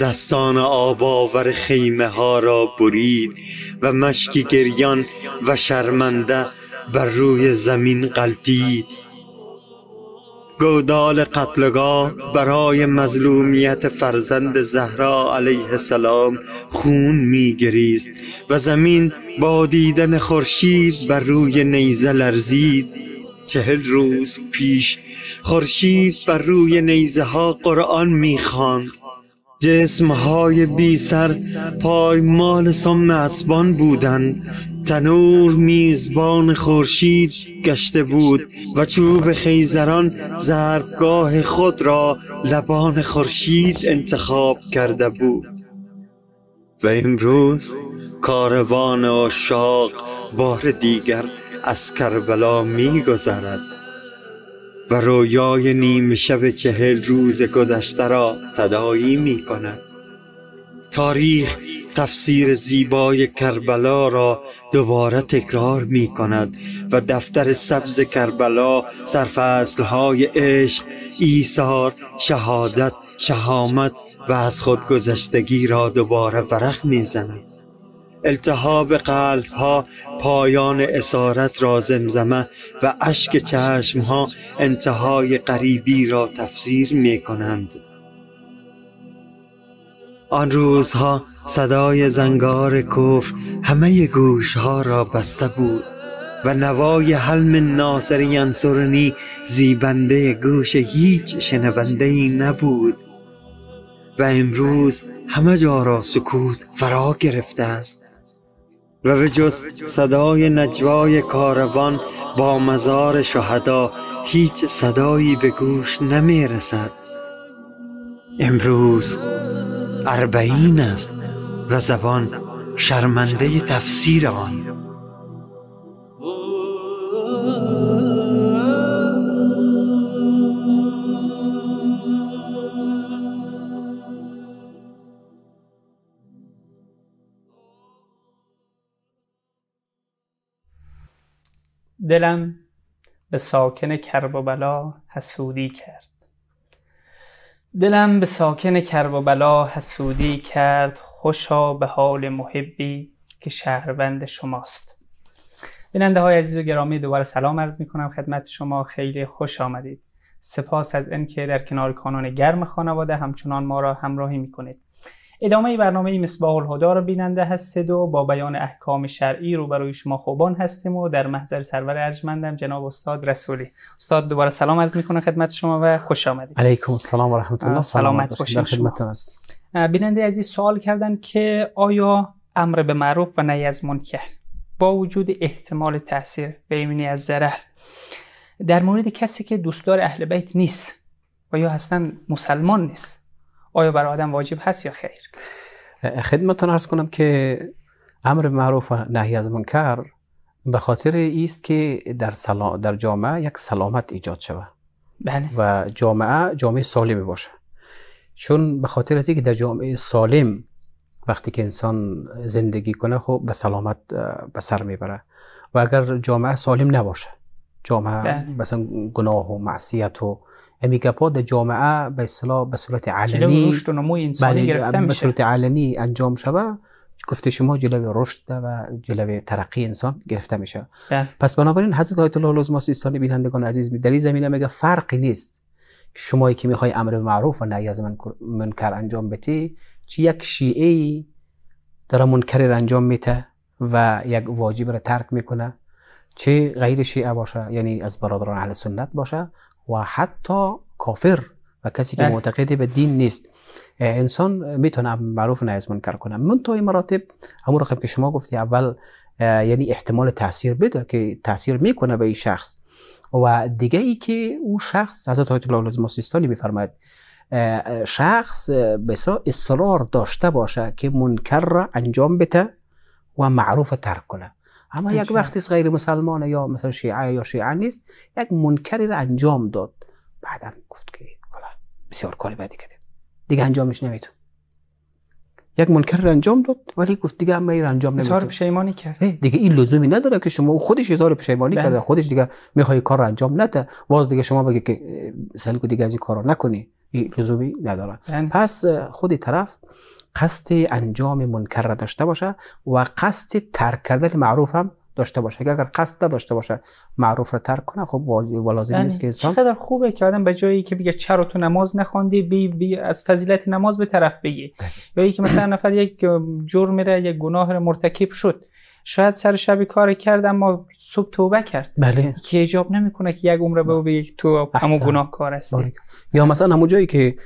دستان آباور خیمه ها را برید و مشکی گریان و شرمنده بر روی زمین قلتید گودال قتلگاه برای مظلومیت فرزند زهرا علیه السلام خون میگریست و زمین با دیدن خورشید بر روی نیزه لرزید چهل روز پیش خورشید بر روی نیزه ها قرآن میخواند جسم های بی سر پایمال سم اسبان بودند تنور میزبان خورشید گشته بود و چوب خیزران ضربگاه خود را لبان خورشید انتخاب کرده بود و امروز کاروان شاق بار دیگر از کربلا میگذرد و رویای نیم شب چهل روز گذشته را تدایی می تاریخ تفسیر زیبای کربلا را دوباره تکرار می کند و دفتر سبز کربلا های عشق، ایثار، شهادت، شهامت و از خودگذشتگی را دوباره ورق می زند. التهاب قلب ها پایان اسارت را زمزمه و اشک چشم ها انتهای قریبی را تفسیر می کنند. آن روزها صدای زنگار کفر همه گوشها را بسته بود و نوای حلم ناصر ینصرنی زیبنده گوش هیچ شنونده ای نبود و امروز همه جا را سکوت فرا گرفته است و به جز صدای نجوای کاروان با مزار شهدا هیچ صدایی به گوش نمی رسد امروز اربعین است و زبان شرمنده تفسیر آن دلم به ساکن کرب و بلا حسودی کرد دلم به ساکن کرب و بلا حسودی کرد خوشا به حال محبی که شهروند شماست بیننده های عزیز و گرامی دوباره سلام عرض می کنم خدمت شما خیلی خوش آمدید سپاس از اینکه در کنار کانون گرم خانواده همچنان ما را همراهی می کنید ادامه برنامه مصباح الهدا را بیننده هستید و با بیان احکام شرعی رو برای شما خوبان هستیم و در محضر سرور ارجمندم جناب استاد رسولی استاد دوباره سلام عرض میکنم خدمت شما و خوش آمدید علیکم السلام و رحمت الله سلامت باشید خدمت هست بیننده عزیز سوال کردن که آیا امر به معروف و نهی از منکر با وجود احتمال تاثیر و ایمنی از ضرر در مورد کسی که دوستدار اهل بیت نیست و یا مسلمان نیست آیا بر آدم واجب هست یا خیر خدمتتون عرض کنم که امر معروف و نهی از منکر به خاطر ایست که در, در جامعه یک سلامت ایجاد شود بله. و جامعه جامعه سالم باشه چون به خاطر از اینکه در جامعه سالم وقتی که انسان زندگی کنه خب به سلامت به سر میبره و اگر جامعه سالم نباشه جامعه بله. مثلا گناه و معصیت و امیگاپا در جامعه به اصطلاح به صورت علنی رشد و نمو انسانی گرفته به صورت علنی انجام شوه گفته شما جلوی رشد و جلوی ترقی انسان گرفته میشه پس بنابراین حضرت آیت الله العظماس ایستانی بینندگان عزیز در این زمینه میگه فرقی نیست که شمایی که میخوای امر معروف و نهی از منکر انجام بتی چی یک شیعه در منکر را انجام میته و یک واجب را ترک میکنه چه غیر شیعه باشه یعنی از برادران اهل سنت باشه و حتی کافر و کسی که بله. معتقد به دین نیست انسان میتونه معروف نه از منکر کنه من تو این مراتب همون رقم که شما گفتی اول یعنی احتمال تاثیر بده که تاثیر میکنه به این شخص و دیگه ای که او شخص حضرت آیت الله علیه سیستانی میفرماید شخص بسیار اصرار داشته باشه که منکر را انجام بده و معروف ترک کنه اما یک وقتی از غیر مسلمانه یا مثلا شیعه یا شیعه نیست یک منکری را انجام داد بعدا گفت که حالا بسیار کاری بدی کرد. دیگه انجامش نمیتون یک منکر را انجام داد ولی گفت دیگه من این انجام نمیدم اظهار پشیمانی کرد دیگه این لزومی نداره که شما خودش اظهار پشیمانی بله. کرده خودش دیگه میخوای کار را انجام نده باز دیگه شما بگی که سلکو دیگه از این کارا نکنی این لزومی نداره بند. بله. پس خودی طرف قصد انجام منکر را داشته باشه و قصد ترک کردن معروف هم داشته باشه اگر قصد نداشته باشه معروف را ترک کنه خب ولازم نیست که یعنی انسان چقدر خوبه که آدم به جایی که بگه چرا تو نماز نخوندی بی, بی از فضیلت نماز به طرف بگی بله. یا اینکه مثلا نفر یک جرم را یک گناه را مرتکب شد شاید سر شبی کار کرد اما صبح توبه کرد بله که اجاب نمیکنه که یک عمر به او بگه تو همو گناه کار است یا مثلا همون جایی که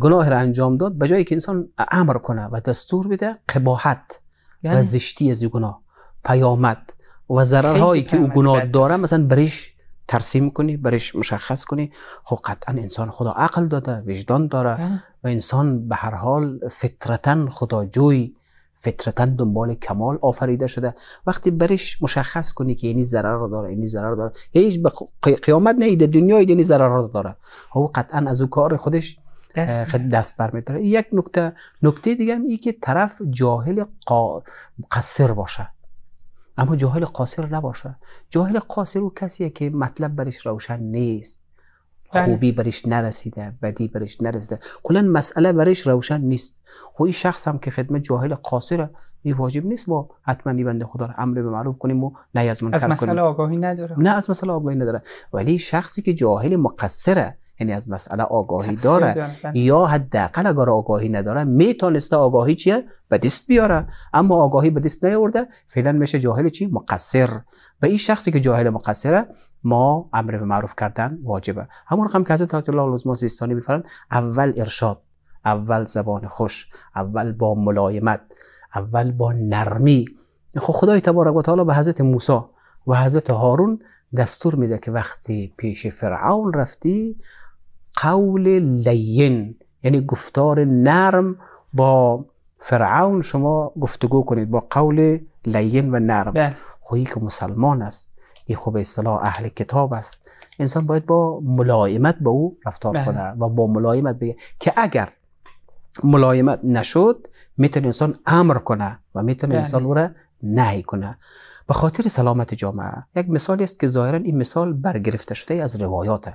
گناه را انجام داد به جایی که انسان امر کنه و دستور بده قباحت و یعنی؟ زشتی از گناه پیامد و ضررهایی که او گناه داره مثلا برش ترسیم کنی برش مشخص کنی خب قطعا انسان خدا عقل داده وجدان داره بله. و انسان به هر حال فطرتا جوی. فطرتا دنبال کمال آفریده شده وقتی برش مشخص کنی که اینی ضرر رو داره اینی ضرر داره هیچ به قیامت نیده دنیا اینی ضرر رو داره او قطعا از او کار خودش دست, دست برمیداره یک نکته نکته دیگه هم که طرف جاهل قا... قصر باشه اما جاهل قاصر نباشه جاهل قاصر او کسیه که مطلب برش روشن نیست بله. خوبی برش نرسیده بدی برش نرسیده کلا مسئله برش روشن نیست خب این شخص هم که خدمت جاهل قاصره این واجب نیست ما حتما بنده خدا را امر به معروف کنیم و نهی از منکر کنیم از مسئله آگاهی نداره نه از مسئله آگاهی نداره ولی شخصی که جاهل مقصره یعنی از مسئله آگاهی داره بله. یا حداقل اگر آگاهی نداره میتونسته آگاهی چیه به دست بیاره اما آگاهی به دست فعلا میشه جاهل چی مقصر به این شخصی که جاهل مقصره ما امر به معروف کردن واجبه همون هم که حضرت الله لزما سیستانی میفرن اول ارشاد اول زبان خوش اول با ملایمت اول با نرمی خب خدای تبارک و تعالی به حضرت موسی و حضرت هارون دستور میده که وقتی پیش فرعون رفتی قول لین یعنی گفتار نرم با فرعون شما گفتگو کنید با قول لین و نرم بله. خویی که مسلمان است این خوب اصطلاح اهل کتاب است انسان باید با ملایمت با او رفتار بله. کنه و با ملایمت بگه که اگر ملایمت نشد میتونه انسان امر کنه و میتونه بله. انسان او را نهی کنه به خاطر سلامت جامعه یک مثالی است که ظاهرا این مثال برگرفته شده از روایات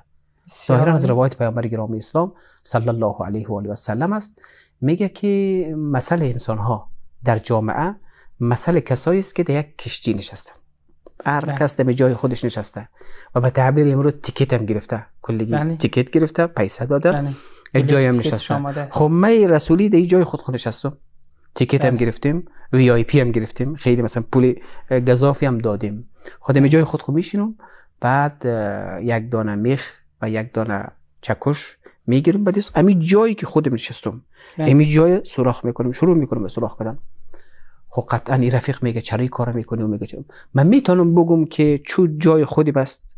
ظاهرا از روایت پیامبر گرامی اسلام صلی الله علیه و آله و سلم است میگه که مسئله انسان ها در جامعه مسئله کسایی است که در یک کشتی نشستن هر بله. کس به جای خودش نشسته و به تعبیر امروز تیکت هم گرفته کلگی بله. تیکت گرفته پیسه داده بله. یک جای هم نشسته خب من رسولی در جای خود خود نشستم تیکت هم گرفتیم وی آی پی هم گرفتیم خیلی مثلا پول گذافی هم دادیم خودم خب، جای خود خود میشینم بعد یک دانه میخ و یک دانه چکش میگیرم بعد امی جایی که خودم نشستم امی جای سوراخ میکنم شروع میکنم به سوراخ کردن خب قطعا این رفیق میگه چرا این کارو میکنی و میگه من میتونم بگم که چو جای خودی بست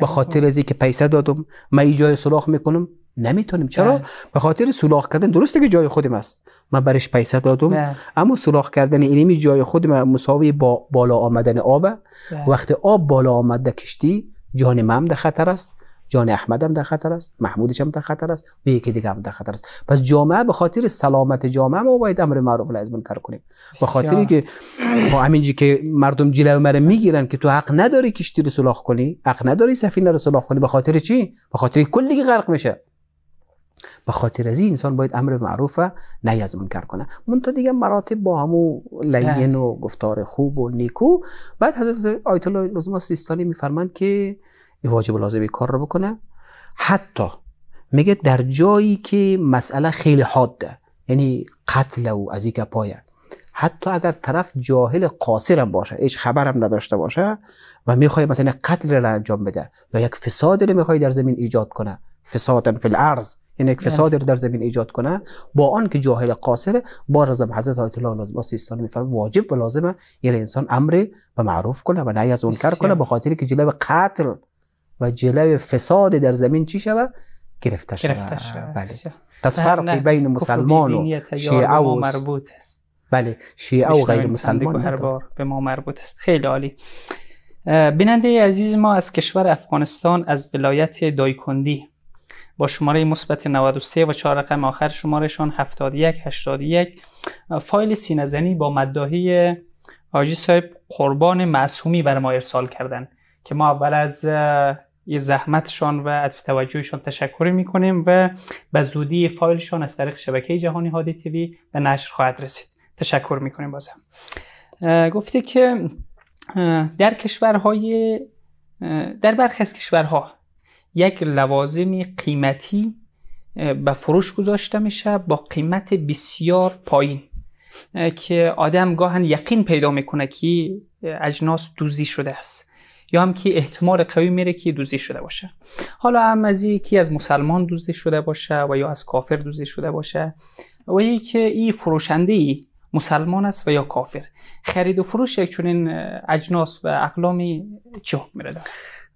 به خاطر از که پیسه دادم من این جای سلاخ میکنم نمیتونیم چرا به خاطر سوراخ کردن درسته که جای خودم است من برش پیسه دادم اما سلاخ کردن اینمی جای خودم مساوی با بالا آمدن آب وقتی آب بالا آمد کشتی جان من خطر است جان احمد هم در خطر است محمودش هم در خطر است و یکی دیگه هم در خطر است پس جامعه به خاطر سلامت جامعه ما باید امر معروف لازم کار کنیم به خاطری که با همینجی که مردم جلو مرا میگیرن که تو حق نداری کشتی رو سلاخ کنی حق نداری سفینه رو سلاخ کنی به خاطر چی به خاطر کلی غرق میشه به خاطر از این انسان باید امر معروف نهی از منکر کنه تو دیگه مراتب با همو لین بله. و گفتار خوب و نیکو بعد حضرت آیت الله لزما سیستانی که این واجب لازم کار رو بکنه حتی میگه در جایی که مسئله خیلی حاده یعنی قتل او از این پایه حتی اگر طرف جاهل قاصرم باشه هیچ هم نداشته باشه و میخوای مثلا قتل را انجام بده یا یک فساد رو میخوای در زمین ایجاد کنه فسادن فی الارض یعنی یک فساد رو در زمین ایجاد کنه با آن که جاهل قاصر با رضا حضرت آیت الله لازم سیستان میفرم واجب و لازمه یعنی انسان امر به معروف کنه و نهی از منکر کنه به خاطر که جلب قتل و جلو فساد در زمین چی شود گرفته شوه بله پس فرقی بین مسلمان و شیعه و مربوط است بله شیعه و غیر مسلمان هر بار به ما مربوط است خیلی عالی بیننده عزیز ما از کشور افغانستان از ولایت دایکندی با شماره مثبت 93 و 4 رقم آخر شمارشان 71 81 فایل سینزنی با مداهی حاجی صاحب قربان معصومی بر ما ارسال کردن که ما اول از یه زحمتشان و عطف توجهشان تشکر کنیم و به زودی فایلشان از طریق شبکه جهانی هادی تیوی به نشر خواهد رسید تشکر کنیم بازم گفته که در کشورهای در برخی از کشورها یک لوازم قیمتی به فروش گذاشته میشه با قیمت بسیار پایین که آدم گاهن یقین پیدا میکنه که اجناس دوزی شده است یا هم که احتمال قوی میره که دوزی شده باشه حالا هم از یکی از مسلمان دوزی شده باشه و یا از کافر دوزی شده باشه و یکی این فروشنده ای مسلمان است و یا کافر خرید و فروش یک چنین اجناس و اقلامی چه حکم میره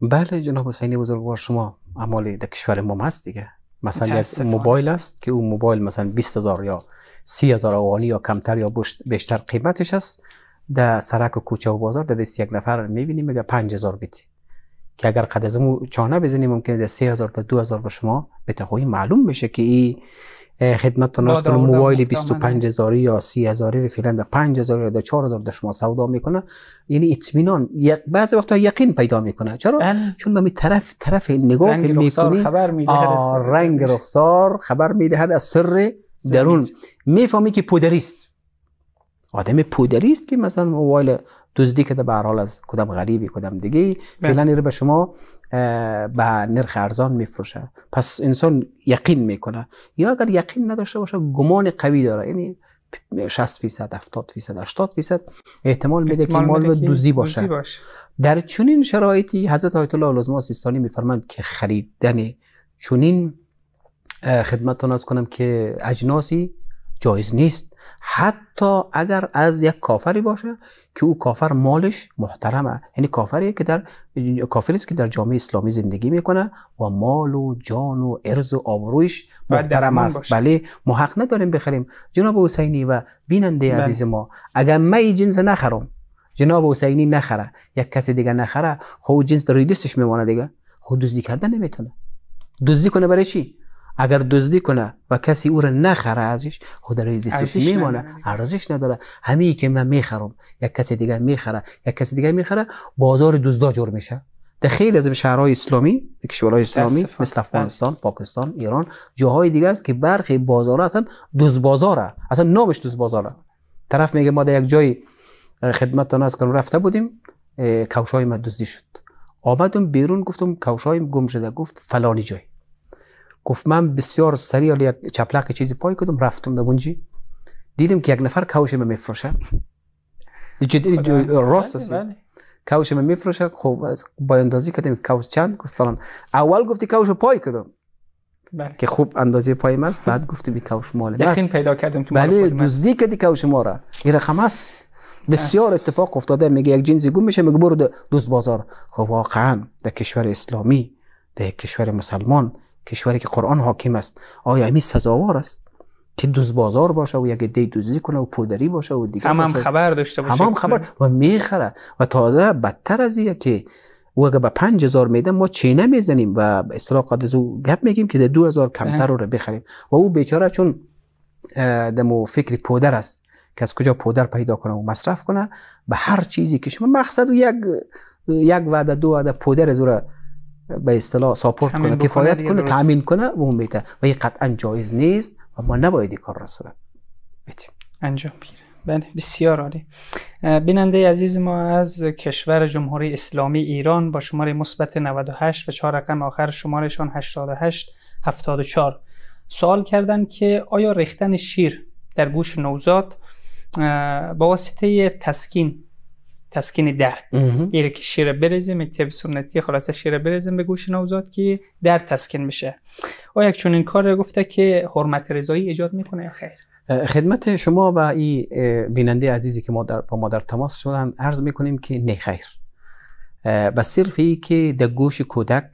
بله جناب حسینی بزرگوار شما اعمال در کشور ما هست دیگه مثلا یک موبایل است که اون موبایل مثلا هزار یا هزار آوانی یا کمتر یا بیشتر قیمتش است در سرک و کوچه و بازار در دست یک نفر میبینیم میگه 5000 بیت که اگر قد از چانه بزنیم ممکنه در 3000 تا 2000 به شما به تقوی معلوم بشه که این خدمت تناس کنه موبایل 25000 یا 30000 فعلا در هزار یا 4 هزار در شما سودا میکنه یعنی اطمینان یک بعضی وقتا یقین پیدا میکنه چرا چون من طرف طرف نگاه که میکنی خبر میدهد رنگ رخسار خبر میدهد از سر درون میفهمی که پودریست آدم پودری است که مثلا موبایل دزدی که به حال از کدام غریبی کدام دیگه بله. فعلا رو به شما به نرخ ارزان میفروشه پس انسان یقین میکنه یا اگر یقین نداشته باشه گمان قوی داره یعنی 60 فیصد 70 فیصد 80 فیصد احتمال میده که مال دوزی باشه. در چنین شرایطی حضرت آیت الله العظما سیستانی میفرمند که خریدن چنین خدمتتون از کنم که اجناسی جایز نیست حتی اگر از یک کافری باشه که او کافر مالش محترمه یعنی کافری که در کافری که در جامعه اسلامی زندگی میکنه و مال و جان و ارز و آبرویش محترم است بله ما حق نداریم بخریم جناب حسینی و بیننده بله. عزیز ما اگر من این جنس نخرم جناب حسینی نخره یک کسی دیگه نخره خود خب جنس در دستش میمونه دیگه خود خب دزدی کردن نمیتونه دزدی کنه برای چی اگر دزدی کنه و کسی او را نخره ازش خود در دستش میمانه ارزش نداره همه که من میخرم یک کسی دیگه میخره یا کسی دیگه میخره بازار دزدا جور میشه در خیلی از شهرهای اسلامی کشورهای اسلامی مثل افغانستان پاکستان ایران جاهای دیگه است که برخی بازارها اصلا دز بازاره اصلا نامش دز بازاره طرف میگه ما در یک جای خدمتتان از کنون رفته بودیم کوشای ما دزدی شد آمدم بیرون گفتم کوشای گم شده گفت فلانی جای گفت من بسیار سریع یک چپلق چیزی پای کدم رفتم دمونجی دیدم که یک نفر کوش من میفروشه جدی راست بله، است بله. کوش من میفروشه خب با اندازی کردم کوش چند گفت فلان اول گفتی کوش پای کدم بله. که خوب اندازه پای است بعد گفتم این کاوش مال من پیدا کردم که بله دزدی کردی کوش ما را این رقم است بسیار اتفاق افتاده میگه یک جنسی گم میشه میگه برو دوست بازار خب واقعا در کشور اسلامی در کشور مسلمان کشوری که قرآن حاکم است آیا همین سزاوار است که دوز بازار باشه و یک دی دوزی کنه و پودری باشه و دیگه هم, خبر داشته باشه هم, خبر و میخره و تازه بدتر از که و اگه به 5000 میده ما چینه میزنیم و اصطلاح قدزو گپ میگیم که 2000 کمتر رو بخریم و او بیچاره چون دمو فکر پودر است که از کجا پودر پیدا کنه و مصرف کنه به هر چیزی که شما مقصد یک یک وعده دو وعده پودر زوره به اصطلاح ساپورت کنه کفایت کنه تامین کنه و اون میته و این قطعا جایز نیست و ما نباید این کار را صورت بدیم انجام بگیره بله بسیار عالی بیننده عزیز ما از کشور جمهوری اسلامی ایران با شماره مثبت 98 و چهار رقم آخر شمارشان 88 74 سوال کردن که آیا ریختن شیر در گوش نوزاد با واسطه تسکین تسکین درد یعنی که شیر برزیم یک طب سنتی خلاصه شیر برزیم به گوش نوزاد که درد تسکین میشه آیا چون این کار گفته که حرمت رضایی ایجاد میکنه یا خیر خدمت شما و این بیننده عزیزی که ما در با ما در تماس شدن عرض میکنیم که نه خیر و صرف ای که در گوش کودک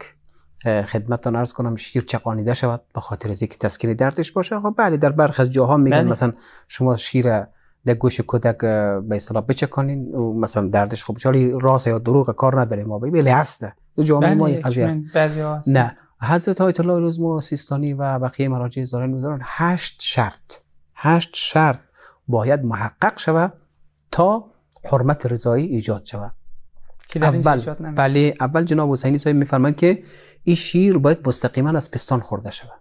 خدمتتان عرض کنم شیر چقانیده شود به خاطر از اینکه تسکین دردش باشه خب بله در برخ از جاها میگن بله. مثلا شما شیر در گوش کودک به اصطلاح بچکنین و مثلا دردش خوب حالی راست یا دروغ کار نداره ما بله هست دو جامعه بله، ما قضیه هست نه حضرت آیت الله روزمو سیستانی و بقیه مراجع زاره نوزاران هشت شرط هشت شرط باید محقق شود تا حرمت رضایی ایجاد شود اول بله اول جناب حسینی صاحب میفرمان که این شیر باید مستقیما از پستان خورده شود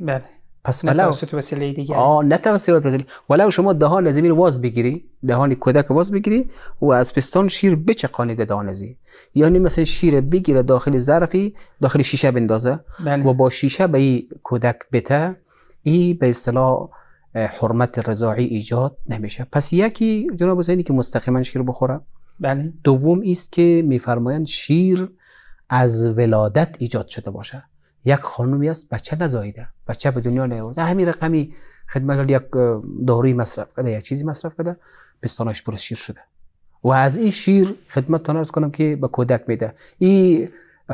بله پس نه توسط وسیله دیگه آه نه توسط وسیله ولو شما دهان از واز بگیری دهان کودک واز بگیری و از پستان شیر بچقانی دهان زی. یعنی مثلا شیر بگیره داخل ظرفی داخل شیشه بندازه بله. و با شیشه به این کودک بته ای به اصطلاح حرمت رضاعی ایجاد نمیشه پس یکی جناب حسینی که مستقیما شیر بخوره بله دوم است که میفرمایند شیر از ولادت ایجاد شده باشه یک خانومی است بچه نزایده، بچه به دنیا نیاورده همین رقمی خدمت یک داروی مصرف کرده یک چیزی مصرف کرده پستانش پر شیر شده و از این شیر خدمت کنم که به کودک میده این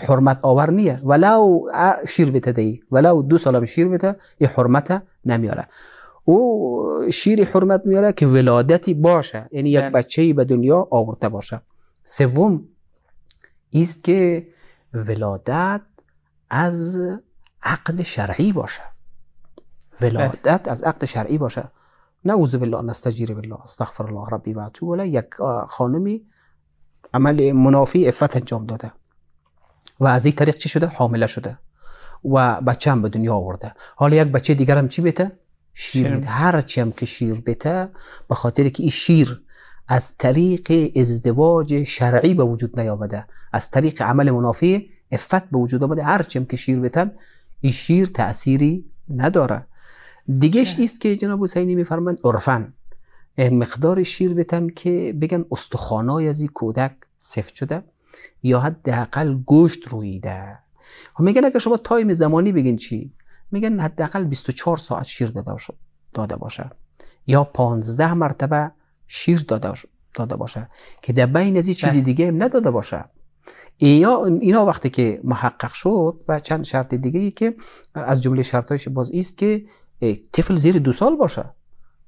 حرمت آور نیه ولو شیر بده دی ولو دو سال شیر بده این حرمت نمیاره او شیر حرمت میاره که ولادتی باشه یعنی یک بله. بچه به دنیا آورده باشه سوم است که ولادت از عقد شرعی باشه ولادت از عقد شرعی باشه نعوذ بالله نستجیر بالله استغفر الله ربی و ولا یک خانمی عمل منافی افت انجام داده و از این طریق چی شده حامله شده و بچه هم به دنیا آورده حالا یک بچه دیگر هم چی بته شیر هر چی هم که شیر بته به خاطر که این شیر از طریق ازدواج شرعی به وجود نیامده از طریق عمل منافی افت به وجود آمده هرچی هم که شیر بتن این شیر تأثیری نداره دیگهش ایست که جناب حسینی میفرمند عرفن مقدار شیر بتن که بگن استخوانای از این کودک سفت شده یا حداقل گوشت رویده خب میگن اگر شما تایم زمانی بگین چی میگن حداقل 24 ساعت شیر داده باشه داده باشه یا 15 مرتبه شیر داده باشه که در بین از این چیزی بله. دیگه هم نداده باشه یا اینا وقتی که محقق شد و چند شرط دیگه ای که از جمله شرطایش باز است که طفل زیر دو سال باشه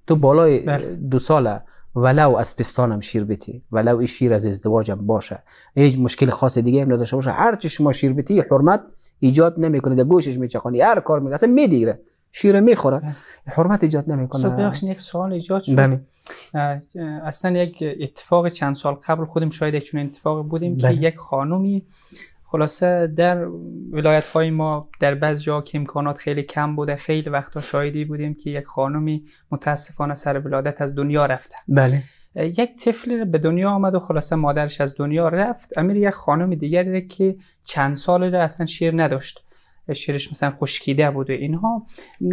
تو بالای بله. دو ساله ولو از پستانم شیر بتی ولو این شیر از ازدواجم باشه هیچ مشکل خاص دیگه هم نداشته باشه هر چی شما شیر بتی حرمت ایجاد نمیکنه در گوشش میچخونی هر کار میگه میدیره شیر میخورن بله. حرمت ایجاد نمیکنه خب یک سوال ایجاد شد بله. اصلا یک اتفاق چند سال قبل خودم شاید یک اتفاق بودیم که بله. یک خانومی خلاصه در ولایت های ما در بعض جا که امکانات خیلی کم بوده خیلی وقتا شایدی بودیم که یک خانومی متاسفانه سر ولادت از دنیا رفته بله یک طفل به دنیا آمد و خلاصه مادرش از دنیا رفت امیر یک خانم دیگری که چند سال را اصلا شیر نداشت شیرش مثلا خشکیده بود و اینها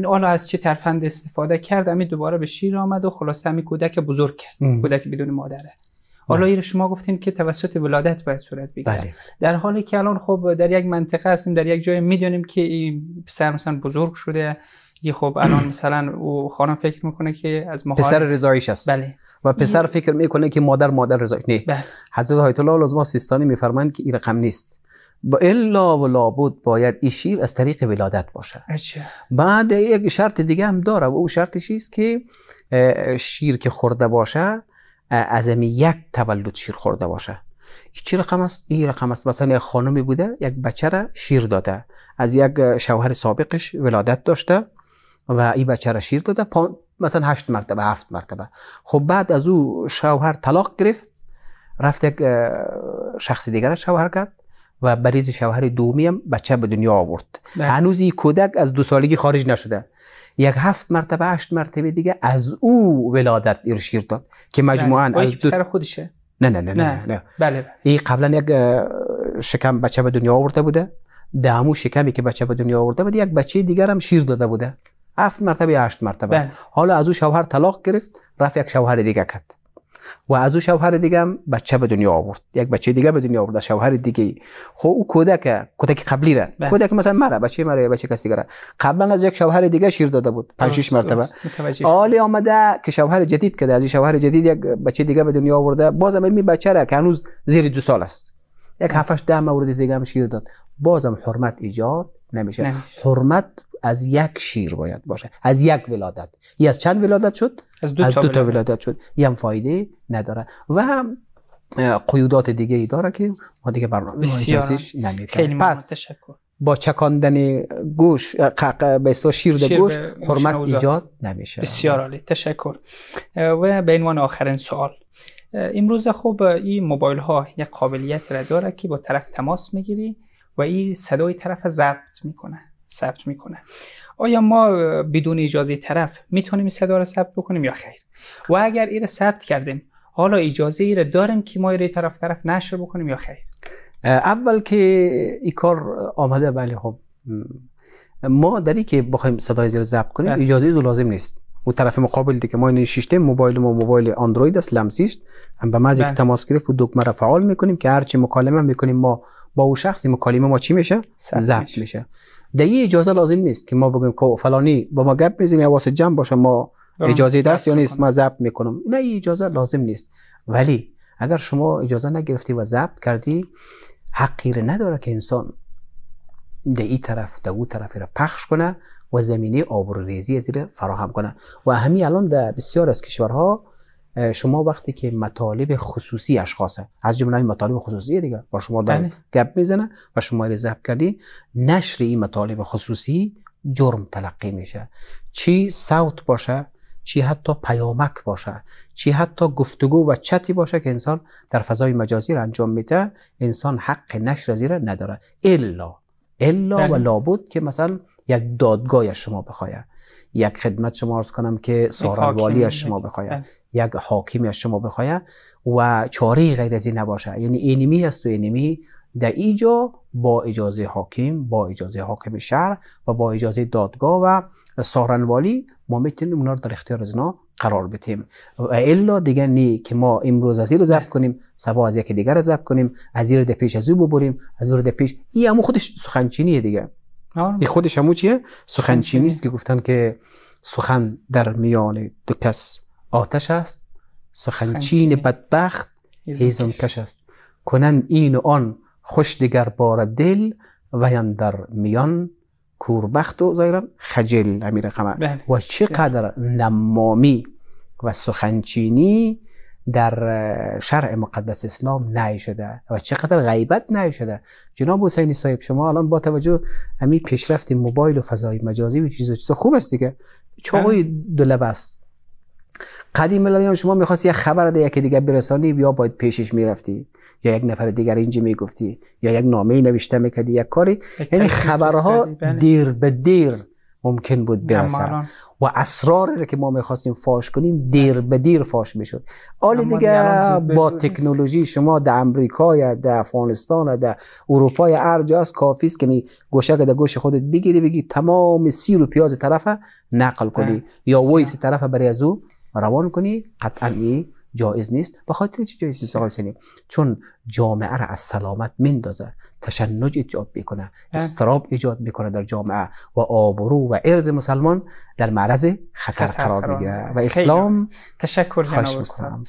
حالا از چه ترفند استفاده کرد همین دوباره به شیر آمد و خلاصه همین کودک بزرگ کرد ام. کودک بدون مادره حالا این شما گفتین که توسط ولادت باید صورت بگیره بله. در حالی که الان خب در یک منطقه هستیم در یک جای میدونیم که این پسر مثلا بزرگ شده یه خب الان مثلا او خانم فکر میکنه که از مهار پسر رضایش است بله و پسر فکر میکنه که مادر مادر رضایش نه بله. حضرت آیت الله لازم سیستانی میفرمایند که این رقم نیست با الا و لابد باید این شیر از طریق ولادت باشه اچه. بعد یک شرط دیگه هم داره و او شرطش است که شیر که خورده باشه از یک تولد شیر خورده باشه چی رقم است این رقم است مثلا یک خانمی بوده یک بچه را شیر داده از یک شوهر سابقش ولادت داشته و این بچه را شیر داده مثلا هشت مرتبه هفت مرتبه خب بعد از او شوهر طلاق گرفت رفت یک شخص دیگر شوهر کرد و بریز شوهر دومی هم بچه به دنیا آورد بله. هنوز این کودک از دو سالگی خارج نشده یک هفت مرتبه هشت مرتبه دیگه از او ولادت ارشیر داد که بله. مجموعا بله. از خودشه نه نه نه نه, نه. بله, بله. این قبلا یک شکم بچه به دنیا آورده بوده دهمو شکمی که بچه به دنیا آورده بوده یک بچه دیگر هم شیر داده بوده هفت مرتبه هشت مرتبه بله. حالا از او شوهر طلاق گرفت رفت یک شوهر دیگه کرد و از او شوهر دیگه هم بچه به دنیا آورد یک بچه دیگه به دنیا آورد شوهر دیگه خب او کودک کودک قبلی را بله. کودک مثلا مره بچه مرا بچه کسی گره قبلا از یک شوهر دیگه شیر داده بود پنج شش مرتبه آلی آمده که شوهر جدید کرده از شوهر جدید یک بچه دیگه به دنیا آورده باز هم این بچه را که هنوز زیر دو سال است یک هفتش ده مورد دیگه هم شیر داد بازم حرمت ایجاد نمیشه, حرمت از یک شیر باید باشه از یک ولادت یا از چند ولادت شد از دو, از تا ولادت شد یه هم فایده نداره و قیودات دیگه ای داره که ما دیگه برنامه اجازیش نمیتونیم پس با چکاندن گوش به شیر ده گوش حرمت ایجاد نمیشه بسیار عالی تشکر و به عنوان آخرین سوال امروز خوب این موبایل ها یک قابلیت را داره که با طرف تماس میگیری و این صدای طرف ضبط میکنه ثبت میکنه آیا ما بدون اجازه طرف میتونیم صدا رو ثبت بکنیم یا خیر و اگر ایره ثبت کردیم حالا اجازه ایره داریم که ما ایره طرف طرف نشر بکنیم یا خیر اول که این کار آمده ولی بله، خب ما در ای که بخوایم صدای زیر ضبط کنیم بله. اجازه رو لازم نیست او طرف مقابل دیگه ما این سیستم موبایل ما موبایل اندروید است لمسی است هم به بله. تماس گرفت و دکمه را فعال میکنیم که هرچی مکالمه میکنیم ما با او شخصی مکالمه ما چی میشه ضبط میشه ده این اجازه لازم نیست که ما بگیم که فلانی با ما گپ میزنه واسه جمع باشه ما اجازه دست یا نیست ما ضبط میکنم نه ای اجازه لازم نیست ولی اگر شما اجازه نگرفتی و ضبط کردی حقیر نداره که انسان ده این طرف ده او طرفی را پخش کنه و زمینه آبروریزی زیر فراهم کنه و همین الان در بسیار از کشورها شما وقتی که مطالب خصوصی اشخاصه از جمله مطالب خصوصی دیگه با شما بله. گپ میزنه و شما رو ضبط کردی نشر این مطالب خصوصی جرم تلقی میشه چی صوت باشه چی حتی پیامک باشه چی حتی گفتگو و چتی باشه که انسان در فضای مجازی را انجام میده انسان حق نشر زیره نداره الا الا و بله. لابد که مثلا یک دادگاه شما بخواید یک خدمت شما ارز کنم که سارنوالی از شما بخواید بله. یک حاکمی از شما بخواید و چاره غیر از این نباشه یعنی اینمی است و اینمی در اینجا با اجازه حاکم با اجازه حاکم شهر و با اجازه دادگاه و سارنوالی ما میتونیم اونا در اختیار از قرار بتیم و الا دیگه نی که ما امروز از این ضبط کنیم سبا از یکی دیگر ضبط کنیم از این پیش از او ببریم از اون پیش این همون خودش سخنچینیه دیگه آره. این خودش همون چیه سخنچینیست که گفتن که سخن در میان دو کس آتش است سخنچین بدبخت هیزم کش است کنن این و آن خوش دیگر بار دل و در میان کوربخت و ظاهرا خجل امیر قمر بله، و چقدر نمامی و سخنچینی در شرع مقدس اسلام نهی شده و چقدر غیبت نهی شده جناب حسین صاحب شما الان با توجه همین پیشرفت موبایل و فضای مجازی و چیز چیزا خوب بله. است دیگه چاقوی دو است قدیم الان شما میخواستی یه خبر ده یکی دیگه برسانی یا باید پیشش میرفتی یا یک نفر دیگر اینجا میگفتی یا یک نامه نوشته میکردی یک کاری یعنی خبرها بله. دیر به دیر ممکن بود برسن و اسراری که ما میخواستیم فاش کنیم دیر به دیر فاش میشد حال دیگه با تکنولوژی شما در امریکا یا در افغانستان یا در اروپا یا هر جاست کافی که می گوشه در گوش خودت بگیری بگی تمام سیر و پیاز طرفه نقل کنی یا ویس طرف برای ازو روان کنی قطعا این جایز نیست به خاطر چی جایز نیست آقای چون جامعه را از سلامت میندازه تشنج ایجاد میکنه استراب ایجاد میکنه در جامعه و آبرو و عرض مسلمان در معرض خطر, قرار میگیره و اسلام تشکر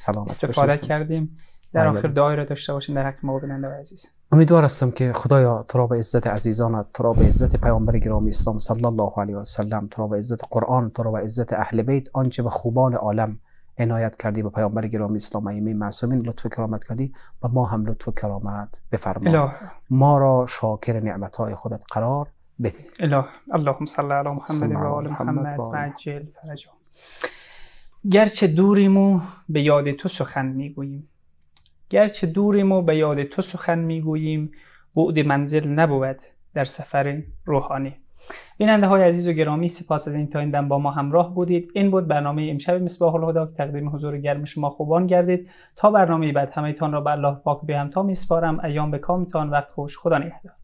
جناب استفاده کردیم در آخر دعایی را داشته باشین در حق ما عزیز امیدوار هستم که خدایا تو به عزت عزیزانت تو به عزت پیامبر گرامی اسلام صلی الله علیه و سلم تو به عزت قرآن تو به عزت اهل بیت آنچه به خوبان عالم عنایت کردی به پیامبر گرامی اسلام ائمه معصومین لطف و کرامت کردی و ما هم لطف و کرامت بفرما ما را شاکر نعمت های خودت قرار بده اله اللهم صل علی محمد و آل محمد و گرچه به یاد تو سخن میگوییم گرچه دوریم و به یاد تو سخن میگوییم بعد منزل نبود در سفر روحانی بیننده های عزیز و گرامی سپاس از این تا این با ما همراه بودید این بود برنامه امشب مصباح الهدا که تقدیم حضور گرم شما خوبان گردید تا برنامه بعد همه تان را به الله پاک به همتا میسپارم ایام به کامتان وقت خوش خدا نگهدار